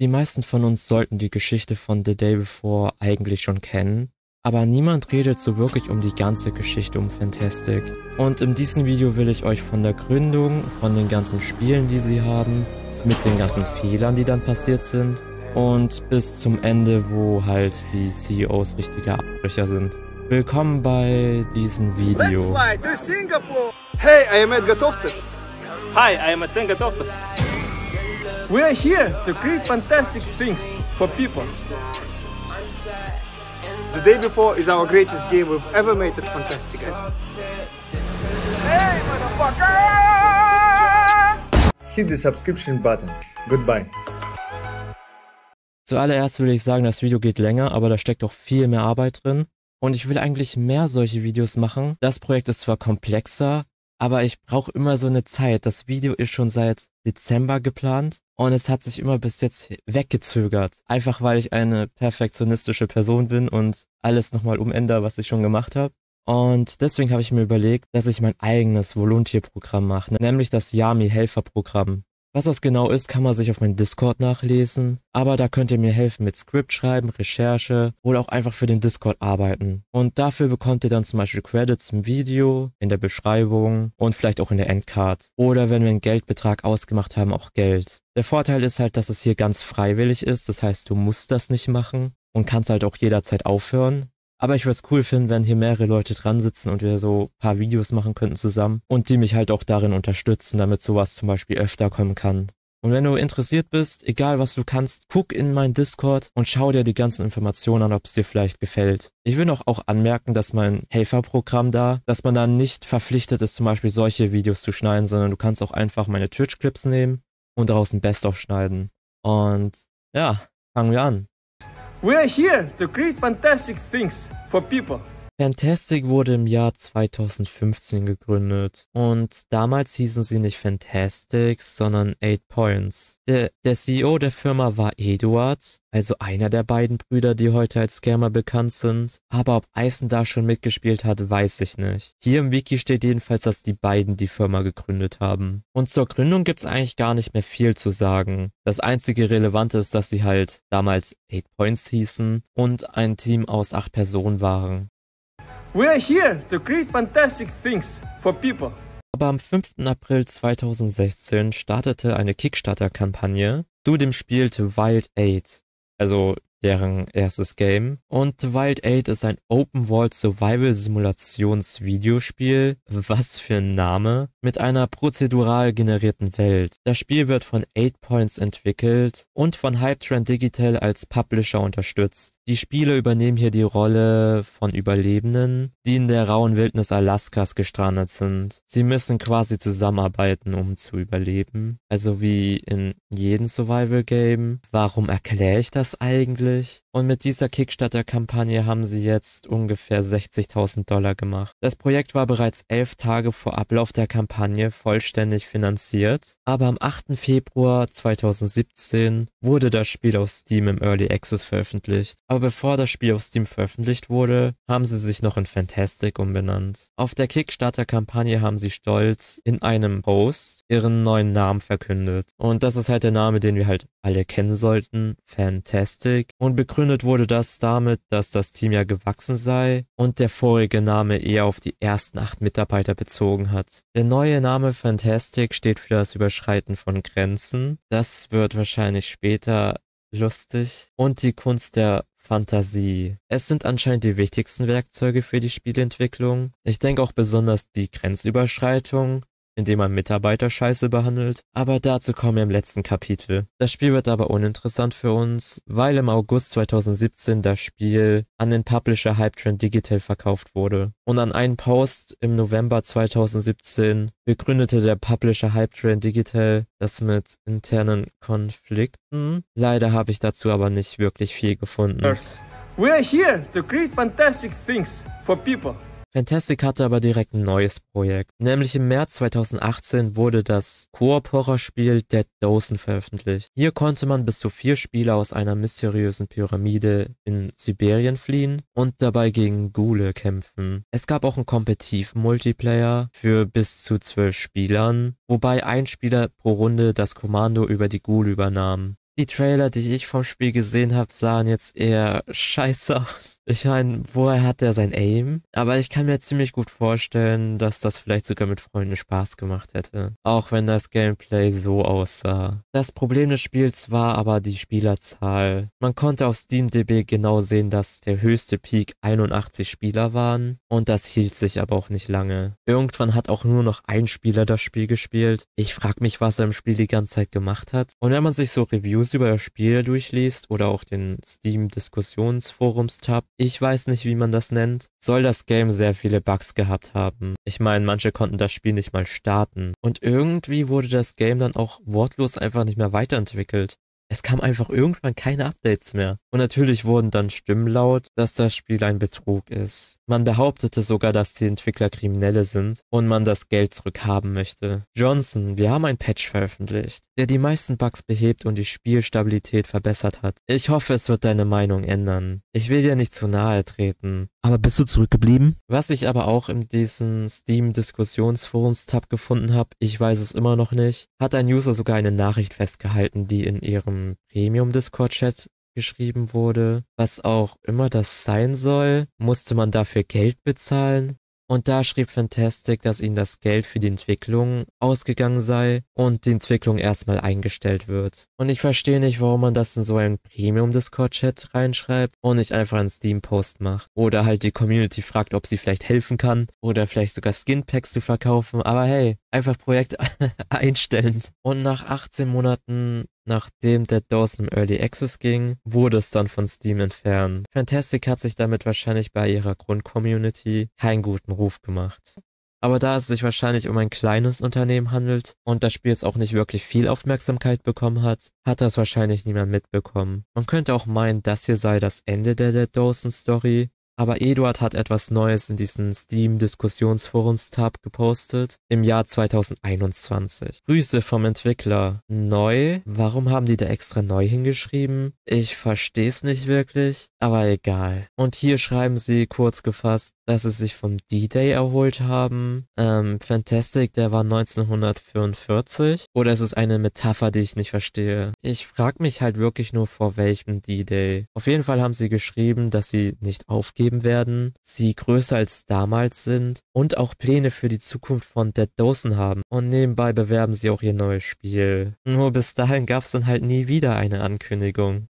Die meisten von uns sollten die Geschichte von The Day Before eigentlich schon kennen, aber niemand redet so wirklich um die ganze Geschichte um Fantastic. Und in diesem Video will ich euch von der Gründung, von den ganzen Spielen, die sie haben, mit den ganzen Fehlern, die dann passiert sind, und bis zum Ende, wo halt die CEOs richtige Abbrecher sind. Willkommen bei diesem Video. Let's fly to Singapore. Hey, I am Edgar Tovtsev. Hi, I am Edgar Tovtsev. We are here to create fantastic things for people. The day before is our greatest game we've ever made at Fantastica. Hey, motherfucker! Hit the subscription button. Goodbye. Zuallererst will ich sagen, das Video geht länger, aber da steckt auch viel mehr Arbeit drin. Und ich will eigentlich mehr solche Videos machen. Das Projekt ist zwar komplexer, aber ich brauche immer so eine Zeit. Das Video ist schon seit Dezember geplant und es hat sich immer bis jetzt weggezögert. Einfach weil ich eine perfektionistische Person bin und alles nochmal umändere, was ich schon gemacht habe. Und deswegen habe ich mir überlegt, dass ich mein eigenes Volunteer-Programm mache, ne? nämlich das Yami-Helfer-Programm. Was das genau ist, kann man sich auf meinem Discord nachlesen, aber da könnt ihr mir helfen mit Script schreiben, Recherche oder auch einfach für den Discord arbeiten. Und dafür bekommt ihr dann zum Beispiel Credits im Video, in der Beschreibung und vielleicht auch in der Endcard. Oder wenn wir einen Geldbetrag ausgemacht haben, auch Geld. Der Vorteil ist halt, dass es hier ganz freiwillig ist, das heißt, du musst das nicht machen und kannst halt auch jederzeit aufhören. Aber ich würde es cool finden, wenn hier mehrere Leute dran sitzen und wir so ein paar Videos machen könnten zusammen und die mich halt auch darin unterstützen, damit sowas zum Beispiel öfter kommen kann. Und wenn du interessiert bist, egal was du kannst, guck in mein Discord und schau dir die ganzen Informationen an, ob es dir vielleicht gefällt. Ich will noch auch anmerken, dass mein Helferprogramm da, dass man da nicht verpflichtet ist, zum Beispiel solche Videos zu schneiden, sondern du kannst auch einfach meine Twitch-Clips nehmen und daraus ein Best-of schneiden. Und ja, fangen wir an. We are here to create fantastic things for people. Fantastic wurde im Jahr 2015 gegründet und damals hießen sie nicht Fantastics, sondern Eight Points. Der, der CEO der Firma war Eduard, also einer der beiden Brüder, die heute als Scammer bekannt sind. Aber ob Eisen da schon mitgespielt hat, weiß ich nicht. Hier im Wiki steht jedenfalls, dass die beiden die Firma gegründet haben. Und zur Gründung gibt's eigentlich gar nicht mehr viel zu sagen. Das einzige Relevante ist, dass sie halt damals Eight Points hießen und ein Team aus acht Personen waren. We are here to create fantastic things for people. Aber am 5. April 2016 startete eine Kickstarter-Kampagne zu dem Spiel The Wild 8. Also deren erstes Game. Und Wild 8 ist ein Open World Survival Simulations Videospiel, was für ein Name, mit einer prozedural generierten Welt. Das Spiel wird von 8 Points entwickelt und von Hypetrend Digital als Publisher unterstützt. Die Spiele übernehmen hier die Rolle von Überlebenden, die in der rauen Wildnis Alaskas gestrandet sind. Sie müssen quasi zusammenarbeiten, um zu überleben. Also wie in jedem Survival Game. Warum erkläre ich das eigentlich? wirklich und mit dieser Kickstarter-Kampagne haben sie jetzt ungefähr 60.000 Dollar gemacht. Das Projekt war bereits elf Tage vor Ablauf der Kampagne vollständig finanziert, aber am 8. Februar 2017 wurde das Spiel auf Steam im Early Access veröffentlicht. Aber bevor das Spiel auf Steam veröffentlicht wurde, haben sie sich noch in Fantastic umbenannt. Auf der Kickstarter-Kampagne haben sie stolz in einem Post ihren neuen Namen verkündet. Und das ist halt der Name, den wir halt alle kennen sollten, Fantastic, und begründet Begründet wurde das damit, dass das Team ja gewachsen sei und der vorige Name eher auf die ersten acht Mitarbeiter bezogen hat. Der neue Name Fantastic steht für das Überschreiten von Grenzen. Das wird wahrscheinlich später lustig. Und die Kunst der Fantasie. Es sind anscheinend die wichtigsten Werkzeuge für die Spielentwicklung. Ich denke auch besonders die Grenzüberschreitung indem man Mitarbeiter scheiße behandelt, aber dazu kommen wir im letzten Kapitel. Das Spiel wird aber uninteressant für uns, weil im August 2017 das Spiel an den Publisher Hypetrend Digital verkauft wurde. Und an einen Post im November 2017 begründete der Publisher Hypetrend Digital das mit internen Konflikten. Leider habe ich dazu aber nicht wirklich viel gefunden. Earth. We are here to create fantastic things for people. Fantastic hatte aber direkt ein neues Projekt. Nämlich im März 2018 wurde das Koop-Horror-Spiel Dead Dosen veröffentlicht. Hier konnte man bis zu vier Spieler aus einer mysteriösen Pyramide in Sibirien fliehen und dabei gegen Ghule kämpfen. Es gab auch einen kompetitiven Multiplayer für bis zu zwölf Spielern, wobei ein Spieler pro Runde das Kommando über die Ghule übernahm die Trailer, die ich vom Spiel gesehen habe, sahen jetzt eher scheiße aus. Ich meine, woher hat er sein Aim? Aber ich kann mir ziemlich gut vorstellen, dass das vielleicht sogar mit Freunden Spaß gemacht hätte. Auch wenn das Gameplay so aussah. Das Problem des Spiels war aber die Spielerzahl. Man konnte auf SteamDB genau sehen, dass der höchste Peak 81 Spieler waren. Und das hielt sich aber auch nicht lange. Irgendwann hat auch nur noch ein Spieler das Spiel gespielt. Ich frag mich, was er im Spiel die ganze Zeit gemacht hat. Und wenn man sich so Reviews Reviews über Spiel durchliest oder auch den Steam Diskussionsforums-Tab, ich weiß nicht, wie man das nennt, soll das Game sehr viele Bugs gehabt haben. Ich meine, manche konnten das Spiel nicht mal starten. Und irgendwie wurde das Game dann auch wortlos einfach nicht mehr weiterentwickelt. Es kam einfach irgendwann keine Updates mehr. Und natürlich wurden dann Stimmen laut, dass das Spiel ein Betrug ist. Man behauptete sogar, dass die Entwickler Kriminelle sind und man das Geld zurückhaben möchte. Johnson, wir haben ein Patch veröffentlicht, der die meisten Bugs behebt und die Spielstabilität verbessert hat. Ich hoffe, es wird deine Meinung ändern. Ich will dir nicht zu nahe treten. Aber bist du zurückgeblieben? Was ich aber auch in diesem Steam-Diskussionsforums-Tab gefunden habe, ich weiß es immer noch nicht, hat ein User sogar eine Nachricht festgehalten, die in ihrem Premium-Discord-Chat geschrieben wurde, was auch immer das sein soll, musste man dafür Geld bezahlen. Und da schrieb Fantastic, dass ihnen das Geld für die Entwicklung ausgegangen sei und die Entwicklung erstmal eingestellt wird. Und ich verstehe nicht, warum man das in so einen Premium-Discord-Chat reinschreibt und nicht einfach einen Steam-Post macht. Oder halt die Community fragt, ob sie vielleicht helfen kann oder vielleicht sogar Skin-Packs zu verkaufen. Aber hey, einfach Projekt einstellen. Und nach 18 Monaten Nachdem Dead Dawson im Early Access ging, wurde es dann von Steam entfernt. Fantastic hat sich damit wahrscheinlich bei ihrer Grundcommunity keinen guten Ruf gemacht. Aber da es sich wahrscheinlich um ein kleines Unternehmen handelt und das Spiel jetzt auch nicht wirklich viel Aufmerksamkeit bekommen hat, hat das wahrscheinlich niemand mitbekommen. Man könnte auch meinen, das hier sei das Ende der Dead Dawson Story, aber Eduard hat etwas Neues in diesen Steam-Diskussionsforums-Tab gepostet im Jahr 2021. Grüße vom Entwickler. Neu? Warum haben die da extra neu hingeschrieben? Ich versteh's nicht wirklich, aber egal. Und hier schreiben sie kurz gefasst, dass sie sich vom D-Day erholt haben. Ähm, Fantastic, der war 1944. Oder ist es eine Metapher, die ich nicht verstehe? Ich frage mich halt wirklich nur, vor welchem D-Day. Auf jeden Fall haben sie geschrieben, dass sie nicht aufgeben werden, sie größer als damals sind und auch Pläne für die Zukunft von Dead Dosen haben. Und nebenbei bewerben sie auch ihr neues Spiel. Nur bis dahin gab es dann halt nie wieder eine Ankündigung.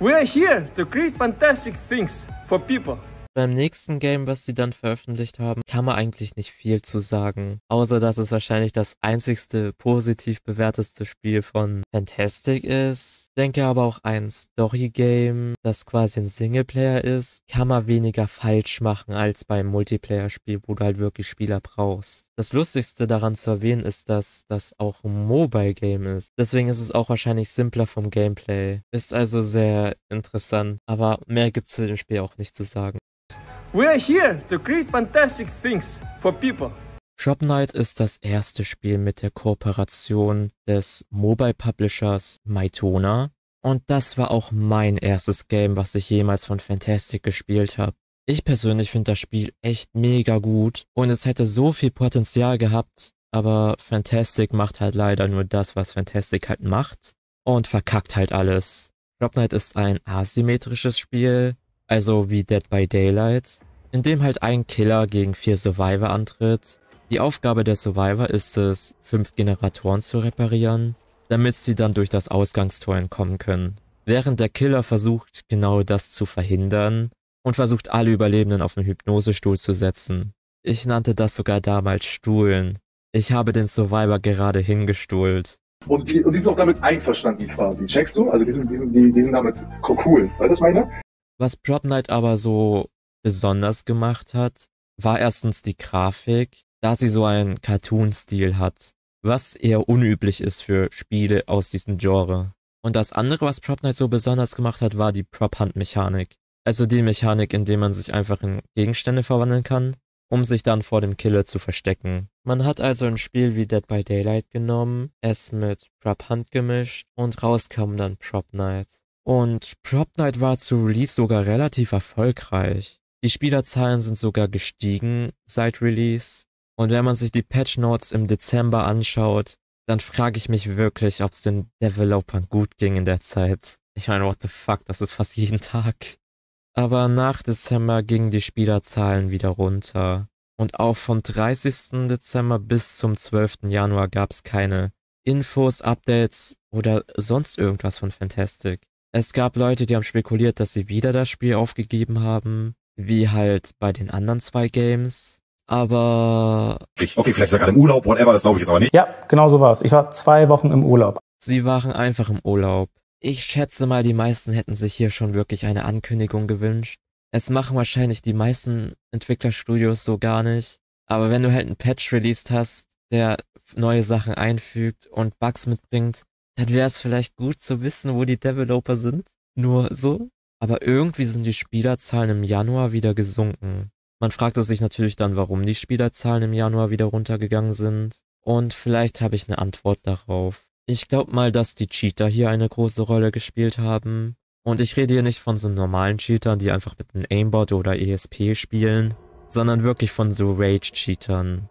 We are here to create fantastic things for people. Beim nächsten Game, was sie dann veröffentlicht haben, kann man eigentlich nicht viel zu sagen. Außer, dass es wahrscheinlich das einzigste positiv bewerteste Spiel von Fantastic ist. Denke aber auch ein Story-Game, das quasi ein Singleplayer ist, kann man weniger falsch machen als beim Multiplayer-Spiel, wo du halt wirklich Spieler brauchst. Das Lustigste daran zu erwähnen ist, dass das auch ein Mobile-Game ist. Deswegen ist es auch wahrscheinlich simpler vom Gameplay. Ist also sehr interessant, aber mehr gibt's zu dem Spiel auch nicht zu sagen. We are here to create fantastic things for people. Drop Night ist das erste Spiel mit der Kooperation des Mobile Publishers Maitona. Und das war auch mein erstes Game, was ich jemals von Fantastic gespielt habe. Ich persönlich finde das Spiel echt mega gut und es hätte so viel Potenzial gehabt, aber Fantastic macht halt leider nur das, was Fantastic halt macht und verkackt halt alles. Drop Night ist ein asymmetrisches Spiel, also wie Dead by Daylight, in dem halt ein Killer gegen vier Survivor antritt. Die Aufgabe der Survivor ist es, fünf Generatoren zu reparieren, damit sie dann durch das Ausgangstor entkommen können. Während der Killer versucht, genau das zu verhindern und versucht, alle Überlebenden auf den Hypnosestuhl zu setzen. Ich nannte das sogar damals Stuhlen. Ich habe den Survivor gerade hingestuhlt. Und die, und die sind auch damit einverstanden quasi. Checkst du? Also die sind, die sind, die, die sind damit cool. Weißt du, was ich meine? Was Prop Knight aber so besonders gemacht hat, war erstens die Grafik, da sie so einen Cartoon-Stil hat, was eher unüblich ist für Spiele aus diesem Genre. Und das andere, was Prop Knight so besonders gemacht hat, war die Prop-Hunt-Mechanik. Also die Mechanik, in der man sich einfach in Gegenstände verwandeln kann, um sich dann vor dem Killer zu verstecken. Man hat also ein Spiel wie Dead by Daylight genommen, es mit Prop Hunt gemischt und rauskam dann Prop Knight. Und Prop Knight war zu Release sogar relativ erfolgreich. Die Spielerzahlen sind sogar gestiegen seit Release. Und wenn man sich die Patch Notes im Dezember anschaut, dann frage ich mich wirklich, ob es den Developern gut ging in der Zeit. Ich meine, what the fuck, das ist fast jeden Tag. Aber nach Dezember gingen die Spielerzahlen wieder runter. Und auch vom 30. Dezember bis zum 12. Januar gab es keine Infos, Updates oder sonst irgendwas von Fantastic. Es gab Leute, die haben spekuliert, dass sie wieder das Spiel aufgegeben haben wie halt bei den anderen zwei Games. Aber. Okay, vielleicht sogar im Urlaub, whatever, das glaube ich jetzt aber nicht. Ja, genau so war es. Ich war zwei Wochen im Urlaub. Sie waren einfach im Urlaub. Ich schätze mal, die meisten hätten sich hier schon wirklich eine Ankündigung gewünscht. Es machen wahrscheinlich die meisten Entwicklerstudios so gar nicht. Aber wenn du halt einen Patch released hast, der neue Sachen einfügt und Bugs mitbringt, dann wäre es vielleicht gut zu wissen, wo die Developer sind. Nur so. Aber irgendwie sind die Spielerzahlen im Januar wieder gesunken. Man fragte sich natürlich dann, warum die Spielerzahlen im Januar wieder runtergegangen sind. Und vielleicht habe ich eine Antwort darauf. Ich glaube mal, dass die Cheater hier eine große Rolle gespielt haben. Und ich rede hier nicht von so normalen Cheatern, die einfach mit einem Aimbot oder ESP spielen, sondern wirklich von so Rage-Cheatern.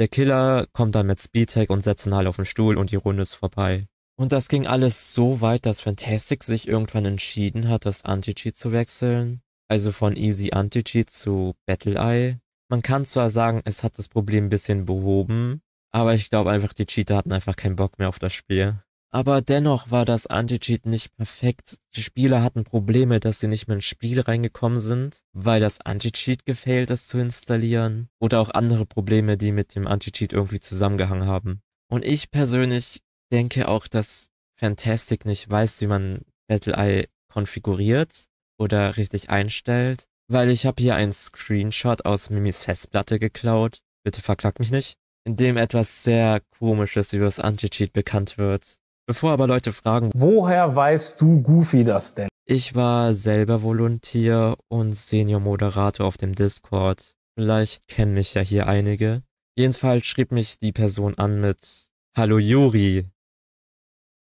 Der Killer kommt dann mit Speedtech und setzt ihn halt auf den Stuhl und die Runde ist vorbei. Und das ging alles so weit, dass Fantastic sich irgendwann entschieden hat, das Anti-Cheat zu wechseln. Also von Easy Anti-Cheat zu Battle Eye. Man kann zwar sagen, es hat das Problem ein bisschen behoben, aber ich glaube einfach, die Cheater hatten einfach keinen Bock mehr auf das Spiel. Aber dennoch war das Anti-Cheat nicht perfekt. Die Spieler hatten Probleme, dass sie nicht mehr ins Spiel reingekommen sind, weil das Anti-Cheat gefailt ist zu installieren. Oder auch andere Probleme, die mit dem Anti-Cheat irgendwie zusammengehangen haben. Und ich persönlich denke auch, dass Fantastic nicht weiß, wie man Battle-Eye konfiguriert oder richtig einstellt, weil ich habe hier einen Screenshot aus Mimis Festplatte geklaut, bitte verklagt mich nicht, in dem etwas sehr Komisches über das Anti-Cheat bekannt wird. Bevor aber Leute fragen, woher weißt du Goofy das denn? Ich war selber Volontier und Senior-Moderator auf dem Discord. Vielleicht kennen mich ja hier einige. Jedenfalls schrieb mich die Person an mit Hallo Juri,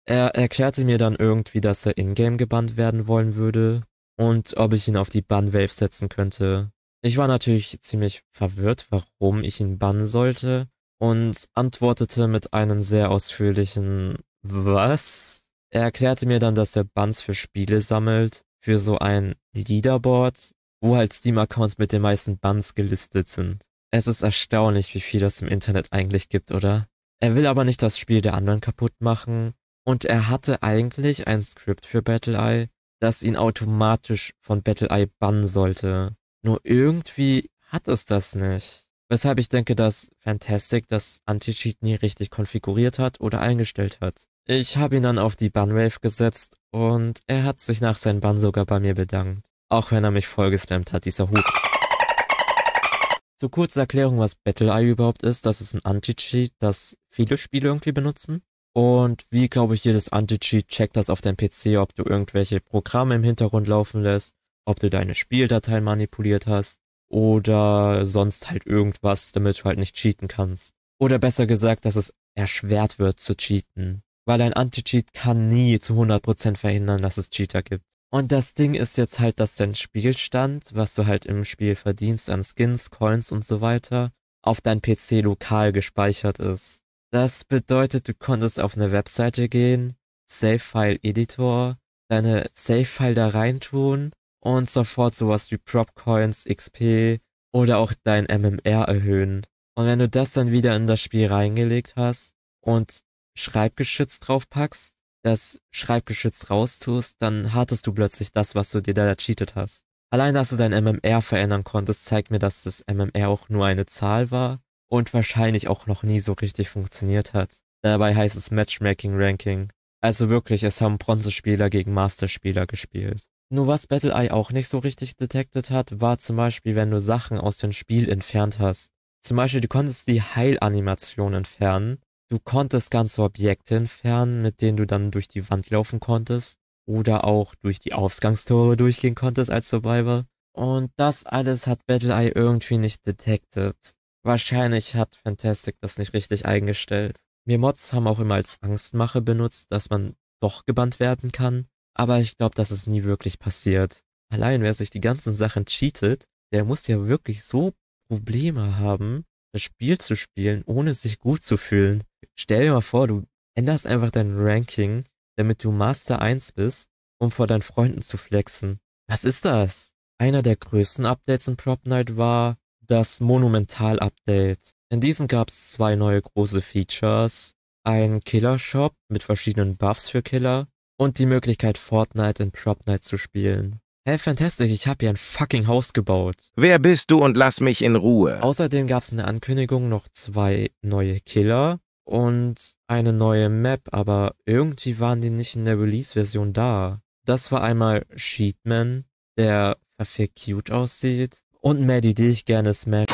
er erklärte mir dann irgendwie, dass er in-game gebannt werden wollen würde und ob ich ihn auf die Bannwave setzen könnte. Ich war natürlich ziemlich verwirrt, warum ich ihn bannen sollte und antwortete mit einem sehr ausführlichen Was? Er erklärte mir dann, dass er Bans für Spiele sammelt, für so ein Leaderboard, wo halt Steam-Accounts mit den meisten Bans gelistet sind. Es ist erstaunlich, wie viel das im Internet eigentlich gibt, oder? Er will aber nicht das Spiel der anderen kaputt machen und er hatte eigentlich ein Skript für Battle Eye, das ihn automatisch von Battle Eye bannen sollte. Nur irgendwie hat es das nicht. Weshalb ich denke, dass Fantastic das Anti-Cheat nie richtig konfiguriert hat oder eingestellt hat. Ich habe ihn dann auf die Banwave gesetzt und er hat sich nach seinem Bann sogar bei mir bedankt. Auch wenn er mich vollgespammt hat, dieser Hut. Zur kurzen Erklärung, was Battle Eye überhaupt ist, das ist ein Anti-Cheat, das viele Spiele irgendwie benutzen. Und wie, glaube ich, jedes Anti-Cheat checkt das auf deinem PC, ob du irgendwelche Programme im Hintergrund laufen lässt, ob du deine Spieldateien manipuliert hast oder sonst halt irgendwas, damit du halt nicht cheaten kannst. Oder besser gesagt, dass es erschwert wird zu cheaten. Weil ein Anti-Cheat kann nie zu 100% verhindern, dass es Cheater gibt. Und das Ding ist jetzt halt, dass dein Spielstand, was du halt im Spiel verdienst an Skins, Coins und so weiter, auf deinem PC lokal gespeichert ist. Das bedeutet, du konntest auf eine Webseite gehen, Save File Editor, deine Save File da reintun und sofort sowas wie Prop Coins, XP oder auch dein MMR erhöhen. Und wenn du das dann wieder in das Spiel reingelegt hast und Schreibgeschütz draufpackst, das Schreibgeschütz raustust, dann hattest du plötzlich das, was du dir da cheatet hast. Allein, dass du dein MMR verändern konntest, zeigt mir, dass das MMR auch nur eine Zahl war und wahrscheinlich auch noch nie so richtig funktioniert hat. Dabei heißt es Matchmaking Ranking. Also wirklich, es haben Bronzespieler gegen Masterspieler gespielt. Nur was Battle.ai auch nicht so richtig detected hat, war zum Beispiel, wenn du Sachen aus dem Spiel entfernt hast. Zum Beispiel, du konntest die Heilanimation entfernen, du konntest ganze Objekte entfernen, mit denen du dann durch die Wand laufen konntest oder auch durch die Ausgangstore durchgehen konntest als Survivor. Und das alles hat Battle.ai irgendwie nicht detected. Wahrscheinlich hat Fantastic das nicht richtig eingestellt. Mir Mods haben auch immer als Angstmache benutzt, dass man doch gebannt werden kann, aber ich glaube, das ist nie wirklich passiert. Allein wer sich die ganzen Sachen cheatet, der muss ja wirklich so Probleme haben, das Spiel zu spielen, ohne sich gut zu fühlen. Stell dir mal vor, du änderst einfach dein Ranking, damit du Master 1 bist, um vor deinen Freunden zu flexen. Was ist das? Einer der größten Updates in Prop Night war das Monumental-Update. In diesem gab es zwei neue große Features, Ein Killer-Shop mit verschiedenen Buffs für Killer und die Möglichkeit, Fortnite in Prop Night zu spielen. Hey, fantastic, ich habe hier ein fucking Haus gebaut. Wer bist du und lass mich in Ruhe? Außerdem gab es in der Ankündigung noch zwei neue Killer und eine neue Map, aber irgendwie waren die nicht in der Release-Version da. Das war einmal Sheetman, der verfickt cute aussieht, und Maddie, die ich gerne smack.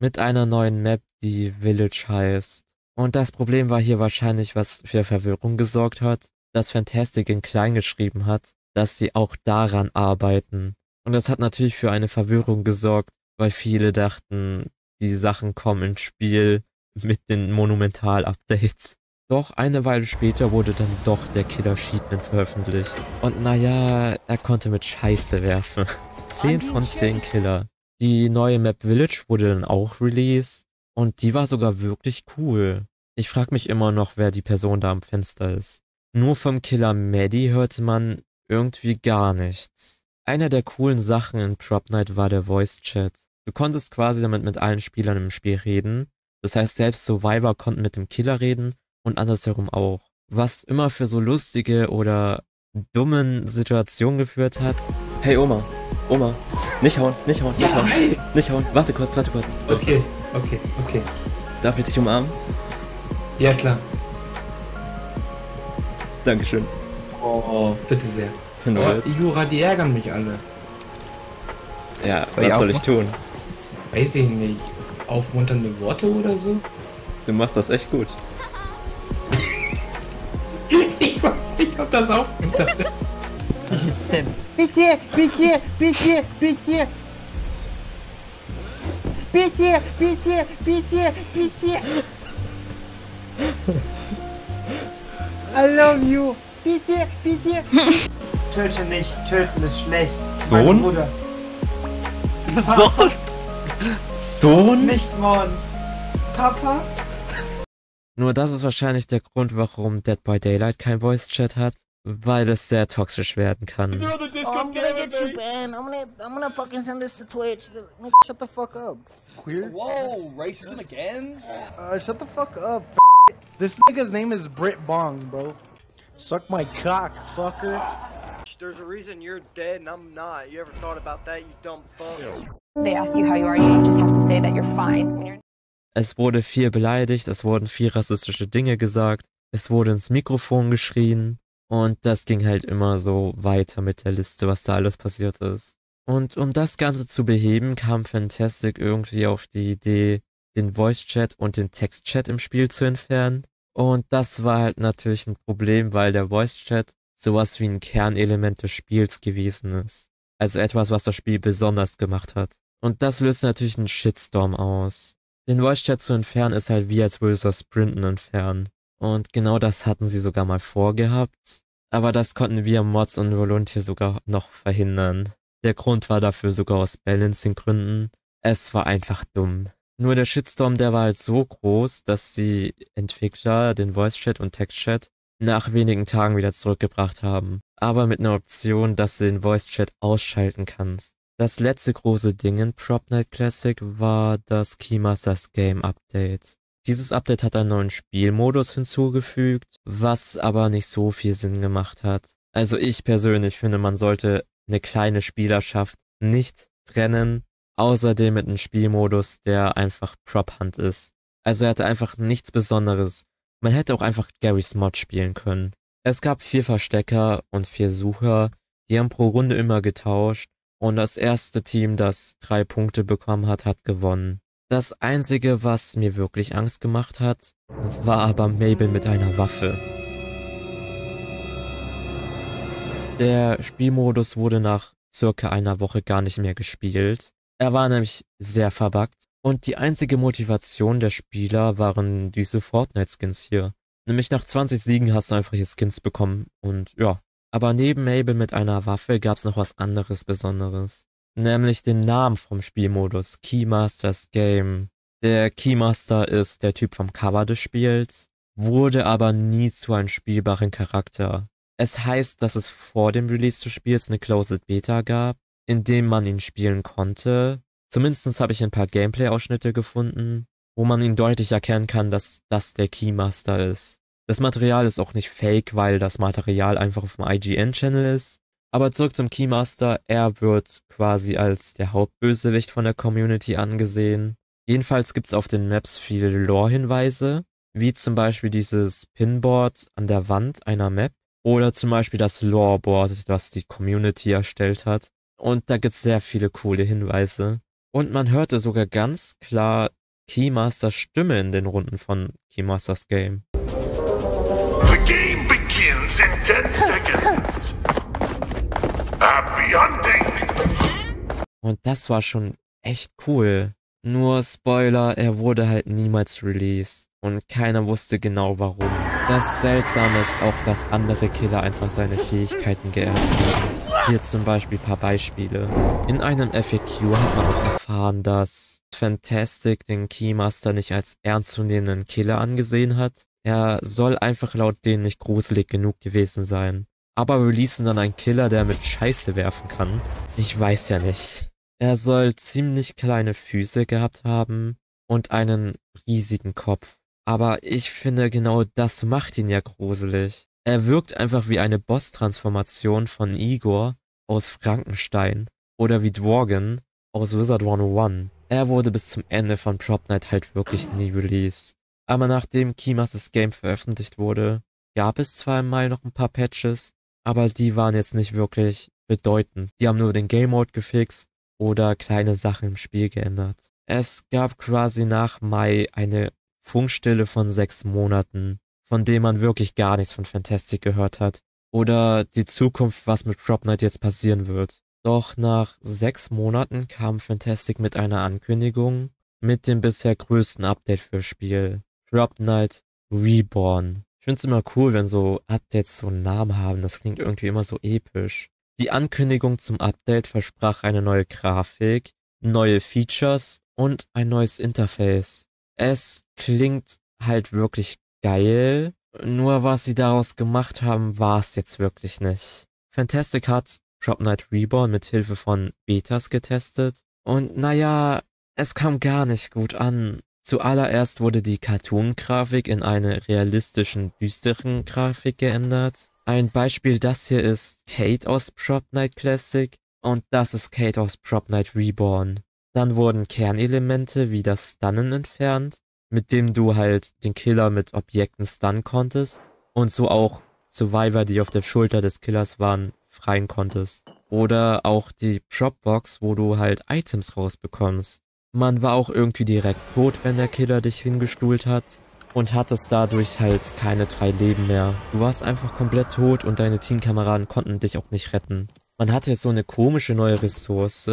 Mit einer neuen Map, die Village heißt. Und das Problem war hier wahrscheinlich, was für Verwirrung gesorgt hat, dass Fantastic in klein geschrieben hat, dass sie auch daran arbeiten. Und das hat natürlich für eine Verwirrung gesorgt, weil viele dachten, die Sachen kommen ins Spiel mit den Monumental-Updates. Doch eine Weile später wurde dann doch der Killer Sheetman veröffentlicht. Und naja, er konnte mit Scheiße werfen. 10 von 10 Killer. Die neue Map Village wurde dann auch released. Und die war sogar wirklich cool. Ich frag mich immer noch, wer die Person da am Fenster ist. Nur vom Killer Maddie hörte man irgendwie gar nichts. Einer der coolen Sachen in Prop Night war der Voice Chat. Du konntest quasi damit mit allen Spielern im Spiel reden. Das heißt, selbst Survivor konnten mit dem Killer reden und andersherum auch. Was immer für so lustige oder dummen Situationen geführt hat. Hey Oma, Oma, nicht hauen, nicht hauen, nicht ja, hauen, hey. nicht hauen, warte kurz, warte kurz. Warte okay, kurz. okay, okay. Darf ich dich umarmen? Ja, klar. Dankeschön. Oh, bitte sehr. Finde Aber oh, Jura, die ärgern mich alle. Ja, soll was soll ich tun? Weiß ich nicht. Aufmunternde Worte oder so? Du machst das echt gut. Ich weiß nicht, ob das aufgetan ist. bitte, bitte, bitte, bitte. Bitte, bitte, bitte, bitte. I love you. Bitte, bitte. Töte nicht, töten ist schlecht. Sohn? Sohn? Sohn? Nicht morgen. Papa? Nur das ist wahrscheinlich der Grund, warum Dead by Daylight kein Voice-Chat hat, weil es sehr toxisch werden kann. Oh, I'm gonna get you banned. I'm gonna, I'm gonna fucking send this to Twitch. Nick, shut the fuck up. Queer? Whoa, racism again? Uh, shut the fuck up, f This nigga's name is Brit Bong, bro. Suck my cock, fucker. There's a reason you're dead and I'm not. You ever thought about that, you dumb fuck? They ask you how you are, you just have to say that you're fine. Es wurde viel beleidigt, es wurden viel rassistische Dinge gesagt, es wurde ins Mikrofon geschrien und das ging halt immer so weiter mit der Liste, was da alles passiert ist. Und um das Ganze zu beheben, kam Fantastic irgendwie auf die Idee, den Voice-Chat und den Text-Chat im Spiel zu entfernen. Und das war halt natürlich ein Problem, weil der Voice-Chat sowas wie ein Kernelement des Spiels gewesen ist. Also etwas, was das Spiel besonders gemacht hat. Und das löst natürlich einen Shitstorm aus. Den Voice-Chat zu entfernen ist halt wie, als würdest du das Sprinten entfernen. Und genau das hatten sie sogar mal vorgehabt. Aber das konnten wir Mods und Volunteer sogar noch verhindern. Der Grund war dafür sogar aus Balancing-Gründen. Es war einfach dumm. Nur der Shitstorm, der war halt so groß, dass die Entwickler den Voice-Chat und Text-Chat nach wenigen Tagen wieder zurückgebracht haben. Aber mit einer Option, dass du den Voice-Chat ausschalten kannst. Das letzte große Ding in Prop Night Classic war das Keymasters Game Update. Dieses Update hat einen neuen Spielmodus hinzugefügt, was aber nicht so viel Sinn gemacht hat. Also ich persönlich finde, man sollte eine kleine Spielerschaft nicht trennen, außerdem mit einem Spielmodus, der einfach Prop Hunt ist. Also er hatte einfach nichts Besonderes. Man hätte auch einfach Garys Mod spielen können. Es gab vier Verstecker und vier Sucher, die haben pro Runde immer getauscht und das erste Team, das drei Punkte bekommen hat, hat gewonnen. Das einzige, was mir wirklich Angst gemacht hat, war aber Mabel mit einer Waffe. Der Spielmodus wurde nach circa einer Woche gar nicht mehr gespielt. Er war nämlich sehr verbuggt und die einzige Motivation der Spieler waren diese Fortnite-Skins hier. Nämlich nach 20 Siegen hast du einfach hier Skins bekommen und ja, aber neben Mabel mit einer Waffe gab's noch was anderes Besonderes. Nämlich den Namen vom Spielmodus, Keymasters Game. Der Keymaster ist der Typ vom Cover des Spiels, wurde aber nie zu einem spielbaren Charakter. Es heißt, dass es vor dem Release des Spiels eine Closed Beta gab, in dem man ihn spielen konnte. Zumindest habe ich ein paar Gameplay-Ausschnitte gefunden, wo man ihn deutlich erkennen kann, dass das der Keymaster ist. Das Material ist auch nicht fake, weil das Material einfach auf dem IGN-Channel ist. Aber zurück zum Keymaster, er wird quasi als der Hauptbösewicht von der Community angesehen. Jedenfalls gibt es auf den Maps viele Lore-Hinweise, wie zum Beispiel dieses Pinboard an der Wand einer Map oder zum Beispiel das Loreboard, das die Community erstellt hat. Und da gibt es sehr viele coole Hinweise. Und man hörte sogar ganz klar Keymasters Stimme in den Runden von Keymasters Game. The game begins in 10 seconds. Happy hunting! Und das war schon echt cool. Nur Spoiler, er wurde halt niemals released und keiner wusste genau warum. Das Seltsame ist auch, dass andere Killer einfach seine Fähigkeiten geerbt haben. Hier zum Beispiel ein paar Beispiele. In einem FAQ hat man auch erfahren, dass Fantastic den Keymaster nicht als ernstzunehmenden Killer angesehen hat, er soll einfach laut denen nicht gruselig genug gewesen sein. Aber releasen dann einen Killer, der mit Scheiße werfen kann. Ich weiß ja nicht. Er soll ziemlich kleine Füße gehabt haben und einen riesigen Kopf. Aber ich finde genau das macht ihn ja gruselig. Er wirkt einfach wie eine Boss-Transformation von Igor aus Frankenstein oder wie Dworgen aus Wizard 101. Er wurde bis zum Ende von Prop Night halt wirklich nie released aber nachdem Kimas' Game veröffentlicht wurde, gab es zwar im Mai noch ein paar Patches, aber die waren jetzt nicht wirklich bedeutend. Die haben nur den Game Mode gefixt oder kleine Sachen im Spiel geändert. Es gab quasi nach Mai eine Funkstille von sechs Monaten, von dem man wirklich gar nichts von Fantastic gehört hat. Oder die Zukunft, was mit Drop Knight jetzt passieren wird. Doch nach sechs Monaten kam Fantastic mit einer Ankündigung mit dem bisher größten Update fürs Spiel. Grub Knight Reborn. Ich find's immer cool, wenn so Updates so einen Namen haben. Das klingt irgendwie immer so episch. Die Ankündigung zum Update versprach eine neue Grafik, neue Features und ein neues Interface. Es klingt halt wirklich geil. Nur was sie daraus gemacht haben, war es jetzt wirklich nicht. Fantastic hat Drop Knight Reborn mit Hilfe von Betas getestet. Und naja, es kam gar nicht gut an. Zuallererst wurde die Cartoon-Grafik in eine realistischen, düsteren Grafik geändert. Ein Beispiel das hier ist Kate aus Prop Night Classic und das ist Kate aus Prop Night Reborn. Dann wurden Kernelemente wie das Stunnen entfernt, mit dem du halt den Killer mit Objekten stunnen konntest und so auch Survivor, die auf der Schulter des Killers waren, freien konntest. Oder auch die Prop Box, wo du halt Items rausbekommst. Man war auch irgendwie direkt tot, wenn der Killer dich hingestuhlt hat und hattest dadurch halt keine drei Leben mehr. Du warst einfach komplett tot und deine Teamkameraden konnten dich auch nicht retten. Man hatte jetzt so eine komische neue Ressource,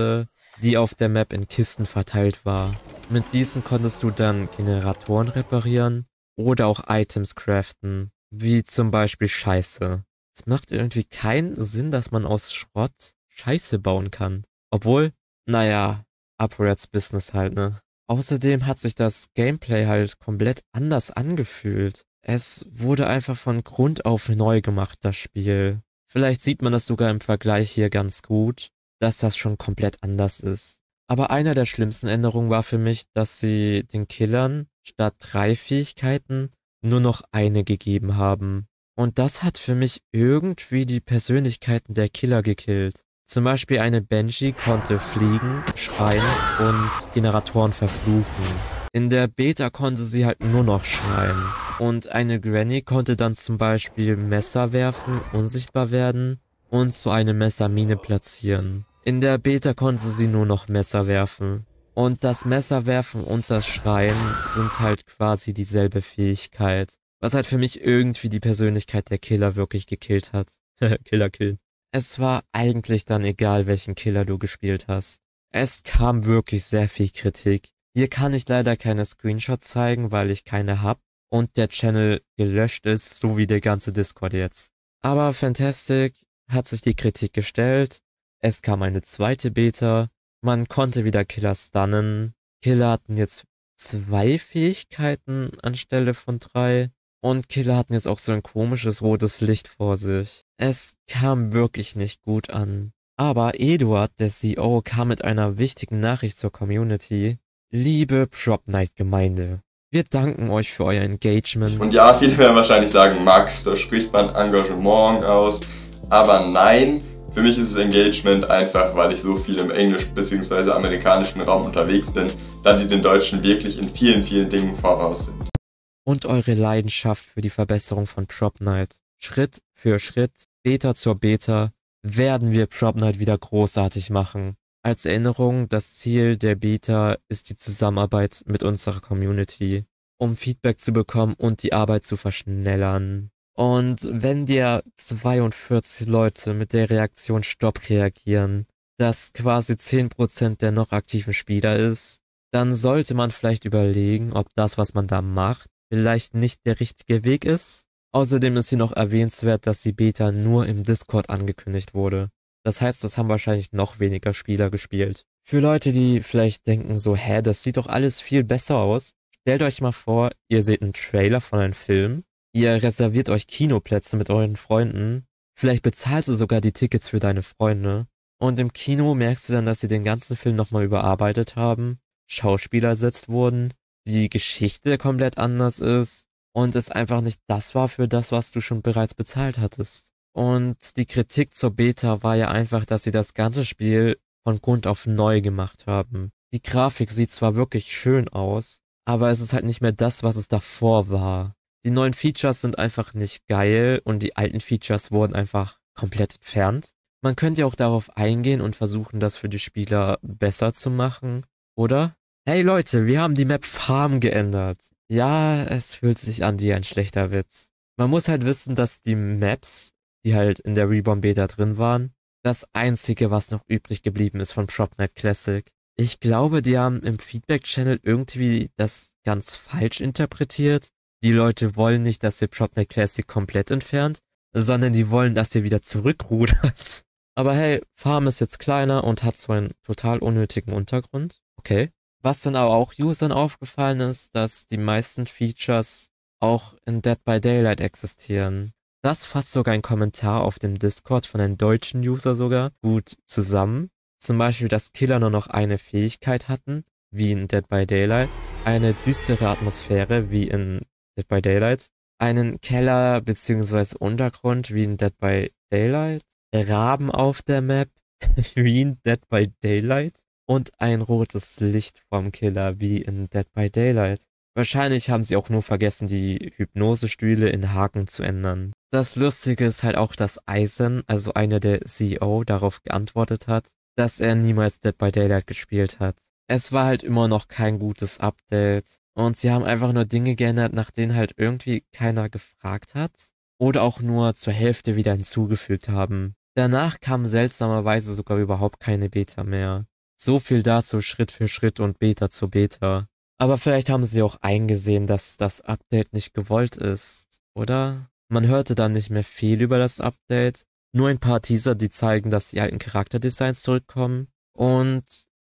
die auf der Map in Kisten verteilt war. Mit diesen konntest du dann Generatoren reparieren oder auch Items craften, wie zum Beispiel Scheiße. Es macht irgendwie keinen Sinn, dass man aus Schrott Scheiße bauen kann. Obwohl, naja, ApoReds Business halt, ne? Außerdem hat sich das Gameplay halt komplett anders angefühlt. Es wurde einfach von Grund auf neu gemacht, das Spiel. Vielleicht sieht man das sogar im Vergleich hier ganz gut, dass das schon komplett anders ist. Aber einer der schlimmsten Änderungen war für mich, dass sie den Killern statt drei Fähigkeiten nur noch eine gegeben haben. Und das hat für mich irgendwie die Persönlichkeiten der Killer gekillt. Zum Beispiel eine Benji konnte fliegen, schreien und Generatoren verfluchen. In der Beta konnte sie halt nur noch schreien. Und eine Granny konnte dann zum Beispiel Messer werfen, unsichtbar werden und so eine Messermine platzieren. In der Beta konnte sie nur noch Messer werfen. Und das Messerwerfen und das Schreien sind halt quasi dieselbe Fähigkeit. Was halt für mich irgendwie die Persönlichkeit der Killer wirklich gekillt hat. Killer killen. Es war eigentlich dann egal, welchen Killer du gespielt hast. Es kam wirklich sehr viel Kritik. Hier kann ich leider keine Screenshots zeigen, weil ich keine hab und der Channel gelöscht ist, so wie der ganze Discord jetzt. Aber Fantastic hat sich die Kritik gestellt, es kam eine zweite Beta, man konnte wieder Killer stunnen, Killer hatten jetzt zwei Fähigkeiten anstelle von drei und Killer hatten jetzt auch so ein komisches rotes Licht vor sich. Es kam wirklich nicht gut an. Aber Eduard, der CEO, kam mit einer wichtigen Nachricht zur Community. Liebe Prop Night Gemeinde, wir danken euch für euer Engagement. Und ja, viele werden wahrscheinlich sagen, Max, da spricht man Engagement aus. Aber nein, für mich ist es Engagement einfach, weil ich so viel im englisch- bzw. amerikanischen Raum unterwegs bin, da die den Deutschen wirklich in vielen, vielen Dingen voraus sind und eure Leidenschaft für die Verbesserung von Prop Night. Schritt für Schritt, Beta zur Beta, werden wir Prop Night wieder großartig machen. Als Erinnerung, das Ziel der Beta ist die Zusammenarbeit mit unserer Community, um Feedback zu bekommen und die Arbeit zu verschnellern. Und wenn dir 42 Leute mit der Reaktion Stopp reagieren, das quasi 10% der noch aktiven Spieler ist, dann sollte man vielleicht überlegen, ob das, was man da macht, vielleicht nicht der richtige Weg ist. Außerdem ist hier noch erwähnenswert, dass die Beta nur im Discord angekündigt wurde. Das heißt, das haben wahrscheinlich noch weniger Spieler gespielt. Für Leute, die vielleicht denken so, hä, das sieht doch alles viel besser aus. Stellt euch mal vor, ihr seht einen Trailer von einem Film, ihr reserviert euch Kinoplätze mit euren Freunden, vielleicht bezahlst du sogar die Tickets für deine Freunde. Und im Kino merkst du dann, dass sie den ganzen Film nochmal überarbeitet haben, Schauspieler ersetzt wurden, die Geschichte komplett anders ist und es einfach nicht das war für das, was du schon bereits bezahlt hattest. Und die Kritik zur Beta war ja einfach, dass sie das ganze Spiel von Grund auf neu gemacht haben. Die Grafik sieht zwar wirklich schön aus, aber es ist halt nicht mehr das, was es davor war. Die neuen Features sind einfach nicht geil und die alten Features wurden einfach komplett entfernt. Man könnte ja auch darauf eingehen und versuchen, das für die Spieler besser zu machen, oder? Hey Leute, wir haben die Map Farm geändert. Ja, es fühlt sich an wie ein schlechter Witz. Man muss halt wissen, dass die Maps, die halt in der Reborn Beta drin waren, das einzige, was noch übrig geblieben ist von Propnet Classic. Ich glaube, die haben im Feedback-Channel irgendwie das ganz falsch interpretiert. Die Leute wollen nicht, dass ihr Propnet Classic komplett entfernt, sondern die wollen, dass ihr wieder zurückrudert. Aber hey, Farm ist jetzt kleiner und hat so einen total unnötigen Untergrund. Okay, was dann aber auch Usern aufgefallen ist, dass die meisten Features auch in Dead by Daylight existieren. Das fasst sogar ein Kommentar auf dem Discord von einem deutschen User sogar gut zusammen. Zum Beispiel, dass Killer nur noch eine Fähigkeit hatten, wie in Dead by Daylight, eine düstere Atmosphäre, wie in Dead by Daylight, einen Keller bzw. Untergrund, wie in Dead by Daylight, Raben auf der Map, wie in Dead by Daylight, und ein rotes Licht vom Killer, wie in Dead by Daylight. Wahrscheinlich haben sie auch nur vergessen, die Hypnosestühle in Haken zu ändern. Das Lustige ist halt auch, dass Eisen, also einer der CEO, darauf geantwortet hat, dass er niemals Dead by Daylight gespielt hat. Es war halt immer noch kein gutes Update. Und sie haben einfach nur Dinge geändert, nach denen halt irgendwie keiner gefragt hat. Oder auch nur zur Hälfte wieder hinzugefügt haben. Danach kam seltsamerweise sogar überhaupt keine Beta mehr. So viel dazu Schritt für Schritt und Beta zu Beta. Aber vielleicht haben sie auch eingesehen, dass das Update nicht gewollt ist, oder? Man hörte dann nicht mehr viel über das Update, nur ein paar Teaser, die zeigen, dass die alten Charakterdesigns zurückkommen. Und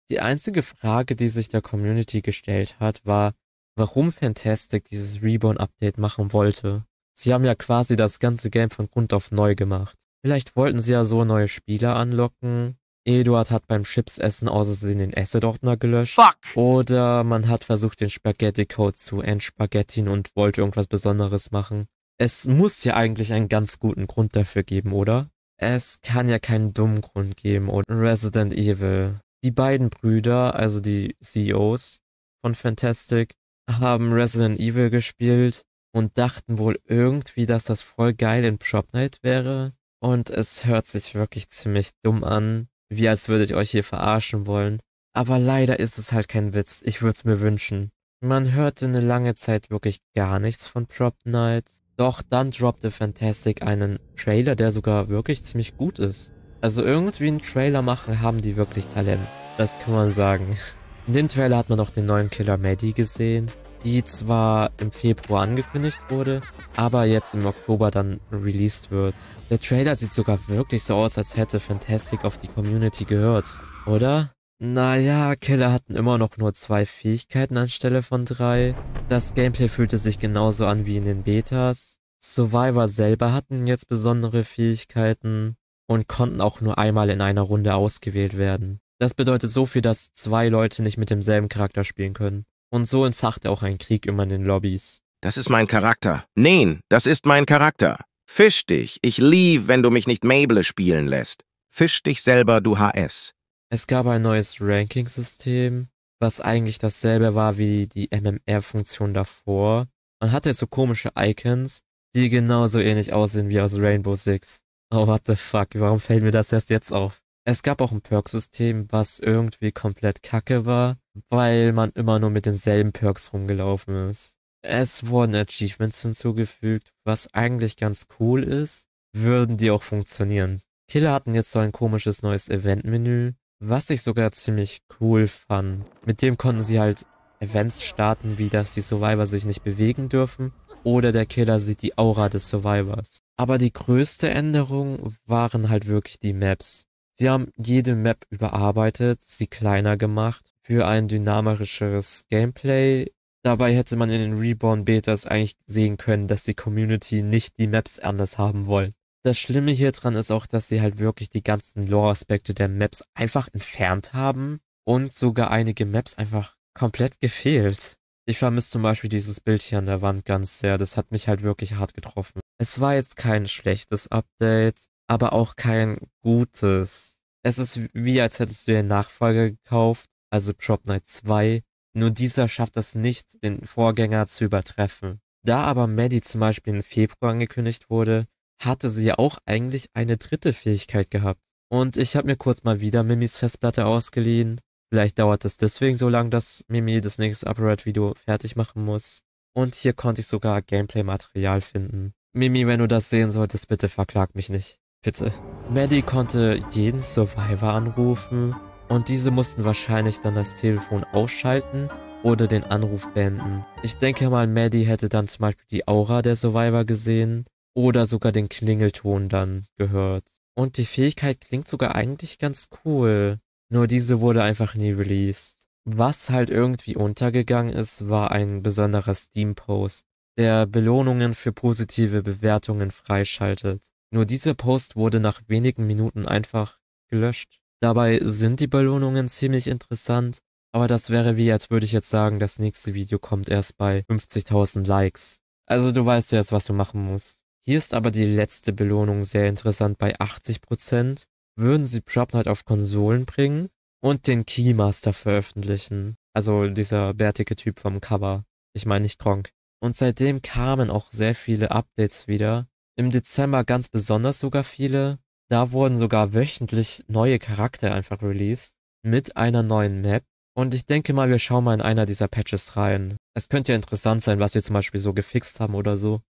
die einzige Frage, die sich der Community gestellt hat, war, warum Fantastic dieses Reborn-Update machen wollte. Sie haben ja quasi das ganze Game von Grund auf neu gemacht. Vielleicht wollten sie ja so neue Spieler anlocken, Eduard hat beim Chipsessen außersehen den Esse-Ordner gelöscht. Fuck! Oder man hat versucht, den Spaghetti-Code zu entspaghettin und wollte irgendwas Besonderes machen. Es muss ja eigentlich einen ganz guten Grund dafür geben, oder? Es kann ja keinen dummen Grund geben. Und Resident Evil. Die beiden Brüder, also die CEOs von Fantastic, haben Resident Evil gespielt und dachten wohl irgendwie, dass das voll geil in Shop Night wäre. Und es hört sich wirklich ziemlich dumm an wie als würde ich euch hier verarschen wollen. Aber leider ist es halt kein Witz, ich würde es mir wünschen. Man hörte eine lange Zeit wirklich gar nichts von Prop Night. Doch dann droppte Fantastic einen Trailer, der sogar wirklich ziemlich gut ist. Also irgendwie einen Trailer machen haben die wirklich Talent. Das kann man sagen. In dem Trailer hat man auch den neuen Killer Maddie gesehen, die zwar im Februar angekündigt wurde, aber jetzt im Oktober dann released wird. Der Trailer sieht sogar wirklich so aus, als hätte Fantastic auf die Community gehört, oder? Naja, Killer hatten immer noch nur zwei Fähigkeiten anstelle von drei. Das Gameplay fühlte sich genauso an wie in den Betas. Survivor selber hatten jetzt besondere Fähigkeiten und konnten auch nur einmal in einer Runde ausgewählt werden. Das bedeutet so viel, dass zwei Leute nicht mit demselben Charakter spielen können. Und so entfacht er auch ein Krieg immer in den Lobbys. Das ist mein Charakter. Nein, das ist mein Charakter. Fisch dich, ich lieb, wenn du mich nicht Mabel spielen lässt. Fisch dich selber, du HS. Es gab ein neues Ranking-System, was eigentlich dasselbe war wie die MMR-Funktion davor. Man hatte so komische Icons, die genauso ähnlich aussehen wie aus Rainbow Six. Oh, what the fuck, warum fällt mir das erst jetzt auf? Es gab auch ein Perksystem, was irgendwie komplett kacke war, weil man immer nur mit denselben Perks rumgelaufen ist. Es wurden Achievements hinzugefügt, was eigentlich ganz cool ist, würden die auch funktionieren. Killer hatten jetzt so ein komisches neues Event-Menü, was ich sogar ziemlich cool fand. Mit dem konnten sie halt Events starten, wie dass die Survivor sich nicht bewegen dürfen oder der Killer sieht die Aura des Survivors. Aber die größte Änderung waren halt wirklich die Maps. Sie haben jede Map überarbeitet, sie kleiner gemacht für ein dynamischeres Gameplay. Dabei hätte man in den Reborn Betas eigentlich sehen können, dass die Community nicht die Maps anders haben wollen. Das Schlimme hier dran ist auch, dass sie halt wirklich die ganzen Lore-Aspekte der Maps einfach entfernt haben und sogar einige Maps einfach komplett gefehlt. Ich vermisse zum Beispiel dieses Bild hier an der Wand ganz sehr. Das hat mich halt wirklich hart getroffen. Es war jetzt kein schlechtes Update aber auch kein gutes. Es ist wie, als hättest du den Nachfolger gekauft, also Prop Knight 2, nur dieser schafft es nicht, den Vorgänger zu übertreffen. Da aber Maddie zum Beispiel im Februar angekündigt wurde, hatte sie auch eigentlich eine dritte Fähigkeit gehabt. Und ich habe mir kurz mal wieder Mimis Festplatte ausgeliehen. Vielleicht dauert es deswegen so lang, dass Mimi das nächste Upright-Video fertig machen muss. Und hier konnte ich sogar Gameplay-Material finden. Mimi, wenn du das sehen solltest, bitte verklag mich nicht. Bitte. Äh, Maddie konnte jeden Survivor anrufen und diese mussten wahrscheinlich dann das Telefon ausschalten oder den Anruf beenden. Ich denke mal, Maddie hätte dann zum Beispiel die Aura der Survivor gesehen oder sogar den Klingelton dann gehört. Und die Fähigkeit klingt sogar eigentlich ganz cool. Nur diese wurde einfach nie released. Was halt irgendwie untergegangen ist, war ein besonderer Steam-Post, der Belohnungen für positive Bewertungen freischaltet. Nur dieser Post wurde nach wenigen Minuten einfach gelöscht. Dabei sind die Belohnungen ziemlich interessant, aber das wäre wie, als würde ich jetzt sagen, das nächste Video kommt erst bei 50.000 Likes. Also du weißt ja jetzt, was du machen musst. Hier ist aber die letzte Belohnung sehr interessant bei 80%. Würden sie Prop Night auf Konsolen bringen und den Keymaster veröffentlichen. Also dieser bärtige Typ vom Cover. Ich meine nicht Kronk. Und seitdem kamen auch sehr viele Updates wieder. Im Dezember ganz besonders sogar viele. Da wurden sogar wöchentlich neue Charaktere einfach released mit einer neuen Map. Und ich denke mal, wir schauen mal in einer dieser Patches rein. Es könnte ja interessant sein, was sie zum Beispiel so gefixt haben oder so.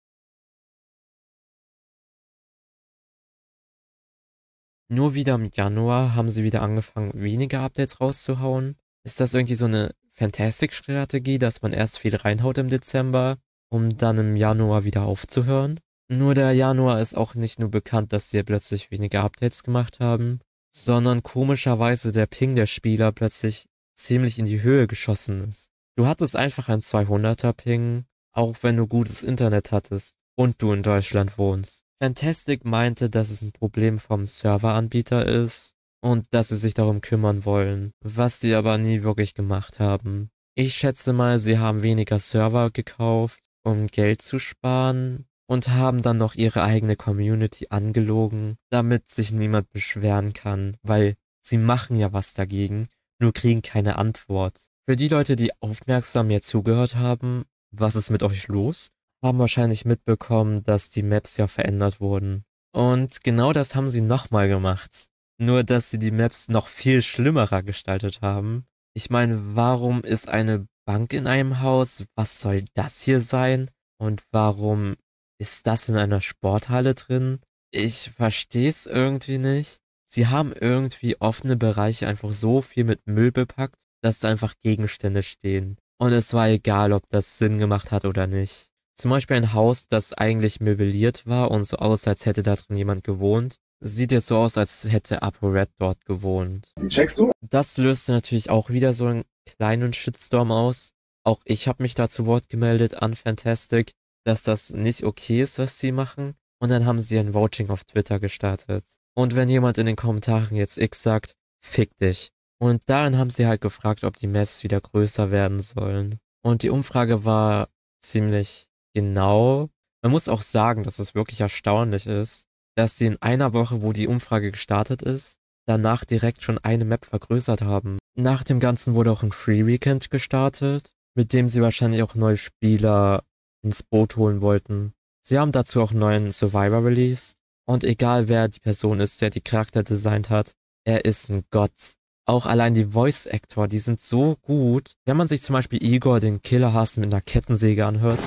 Nur wieder im Januar haben sie wieder angefangen, weniger Updates rauszuhauen. Ist das irgendwie so eine Fantastic-Strategie, dass man erst viel reinhaut im Dezember, um dann im Januar wieder aufzuhören? Nur der Januar ist auch nicht nur bekannt, dass sie plötzlich weniger Updates gemacht haben, sondern komischerweise der Ping der Spieler plötzlich ziemlich in die Höhe geschossen ist. Du hattest einfach ein 200er Ping, auch wenn du gutes Internet hattest und du in Deutschland wohnst. Fantastic meinte, dass es ein Problem vom Serveranbieter ist und dass sie sich darum kümmern wollen, was sie aber nie wirklich gemacht haben. Ich schätze mal, sie haben weniger Server gekauft, um Geld zu sparen, und haben dann noch ihre eigene Community angelogen, damit sich niemand beschweren kann, weil sie machen ja was dagegen, nur kriegen keine Antwort. Für die Leute, die aufmerksam mir zugehört haben, was ist mit euch los? Haben wahrscheinlich mitbekommen, dass die Maps ja verändert wurden. Und genau das haben sie nochmal gemacht. Nur, dass sie die Maps noch viel schlimmerer gestaltet haben. Ich meine, warum ist eine Bank in einem Haus? Was soll das hier sein? Und warum ist das in einer Sporthalle drin? Ich verstehe es irgendwie nicht. Sie haben irgendwie offene Bereiche einfach so viel mit Müll bepackt, dass da einfach Gegenstände stehen. Und es war egal, ob das Sinn gemacht hat oder nicht. Zum Beispiel ein Haus, das eigentlich möbliert war und so aussah, als hätte da drin jemand gewohnt. Sieht jetzt so aus, als hätte ApoRed dort gewohnt. Checkst du? Das löste natürlich auch wieder so einen kleinen Shitstorm aus. Auch ich habe mich da zu Wort gemeldet an Fantastic dass das nicht okay ist, was sie machen. Und dann haben sie ein Voting auf Twitter gestartet. Und wenn jemand in den Kommentaren jetzt X sagt, fick dich. Und darin haben sie halt gefragt, ob die Maps wieder größer werden sollen. Und die Umfrage war ziemlich genau. Man muss auch sagen, dass es wirklich erstaunlich ist, dass sie in einer Woche, wo die Umfrage gestartet ist, danach direkt schon eine Map vergrößert haben. Nach dem Ganzen wurde auch ein Free Weekend gestartet, mit dem sie wahrscheinlich auch neue Spieler ins Boot holen wollten. Sie haben dazu auch einen neuen Survivor released. Und egal wer die Person ist, der die Charakter designt hat, er ist ein Gott. Auch allein die Voice Actor, die sind so gut. Wenn man sich zum Beispiel Igor den Killerhass mit einer Kettensäge anhört.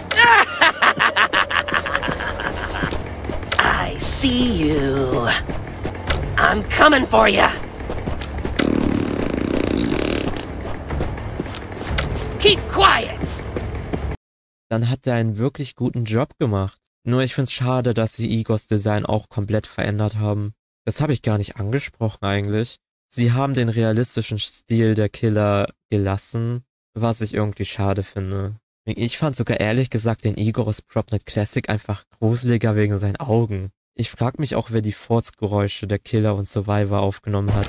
I see you. I'm coming for you. Keep quiet dann hat er einen wirklich guten Job gemacht. Nur ich find's schade, dass sie Igors Design auch komplett verändert haben. Das habe ich gar nicht angesprochen eigentlich. Sie haben den realistischen Stil der Killer gelassen, was ich irgendwie schade finde. Ich fand sogar ehrlich gesagt den Igor's Propnet Classic einfach gruseliger wegen seinen Augen. Ich frag mich auch, wer die Forts-Geräusche der Killer und Survivor aufgenommen hat.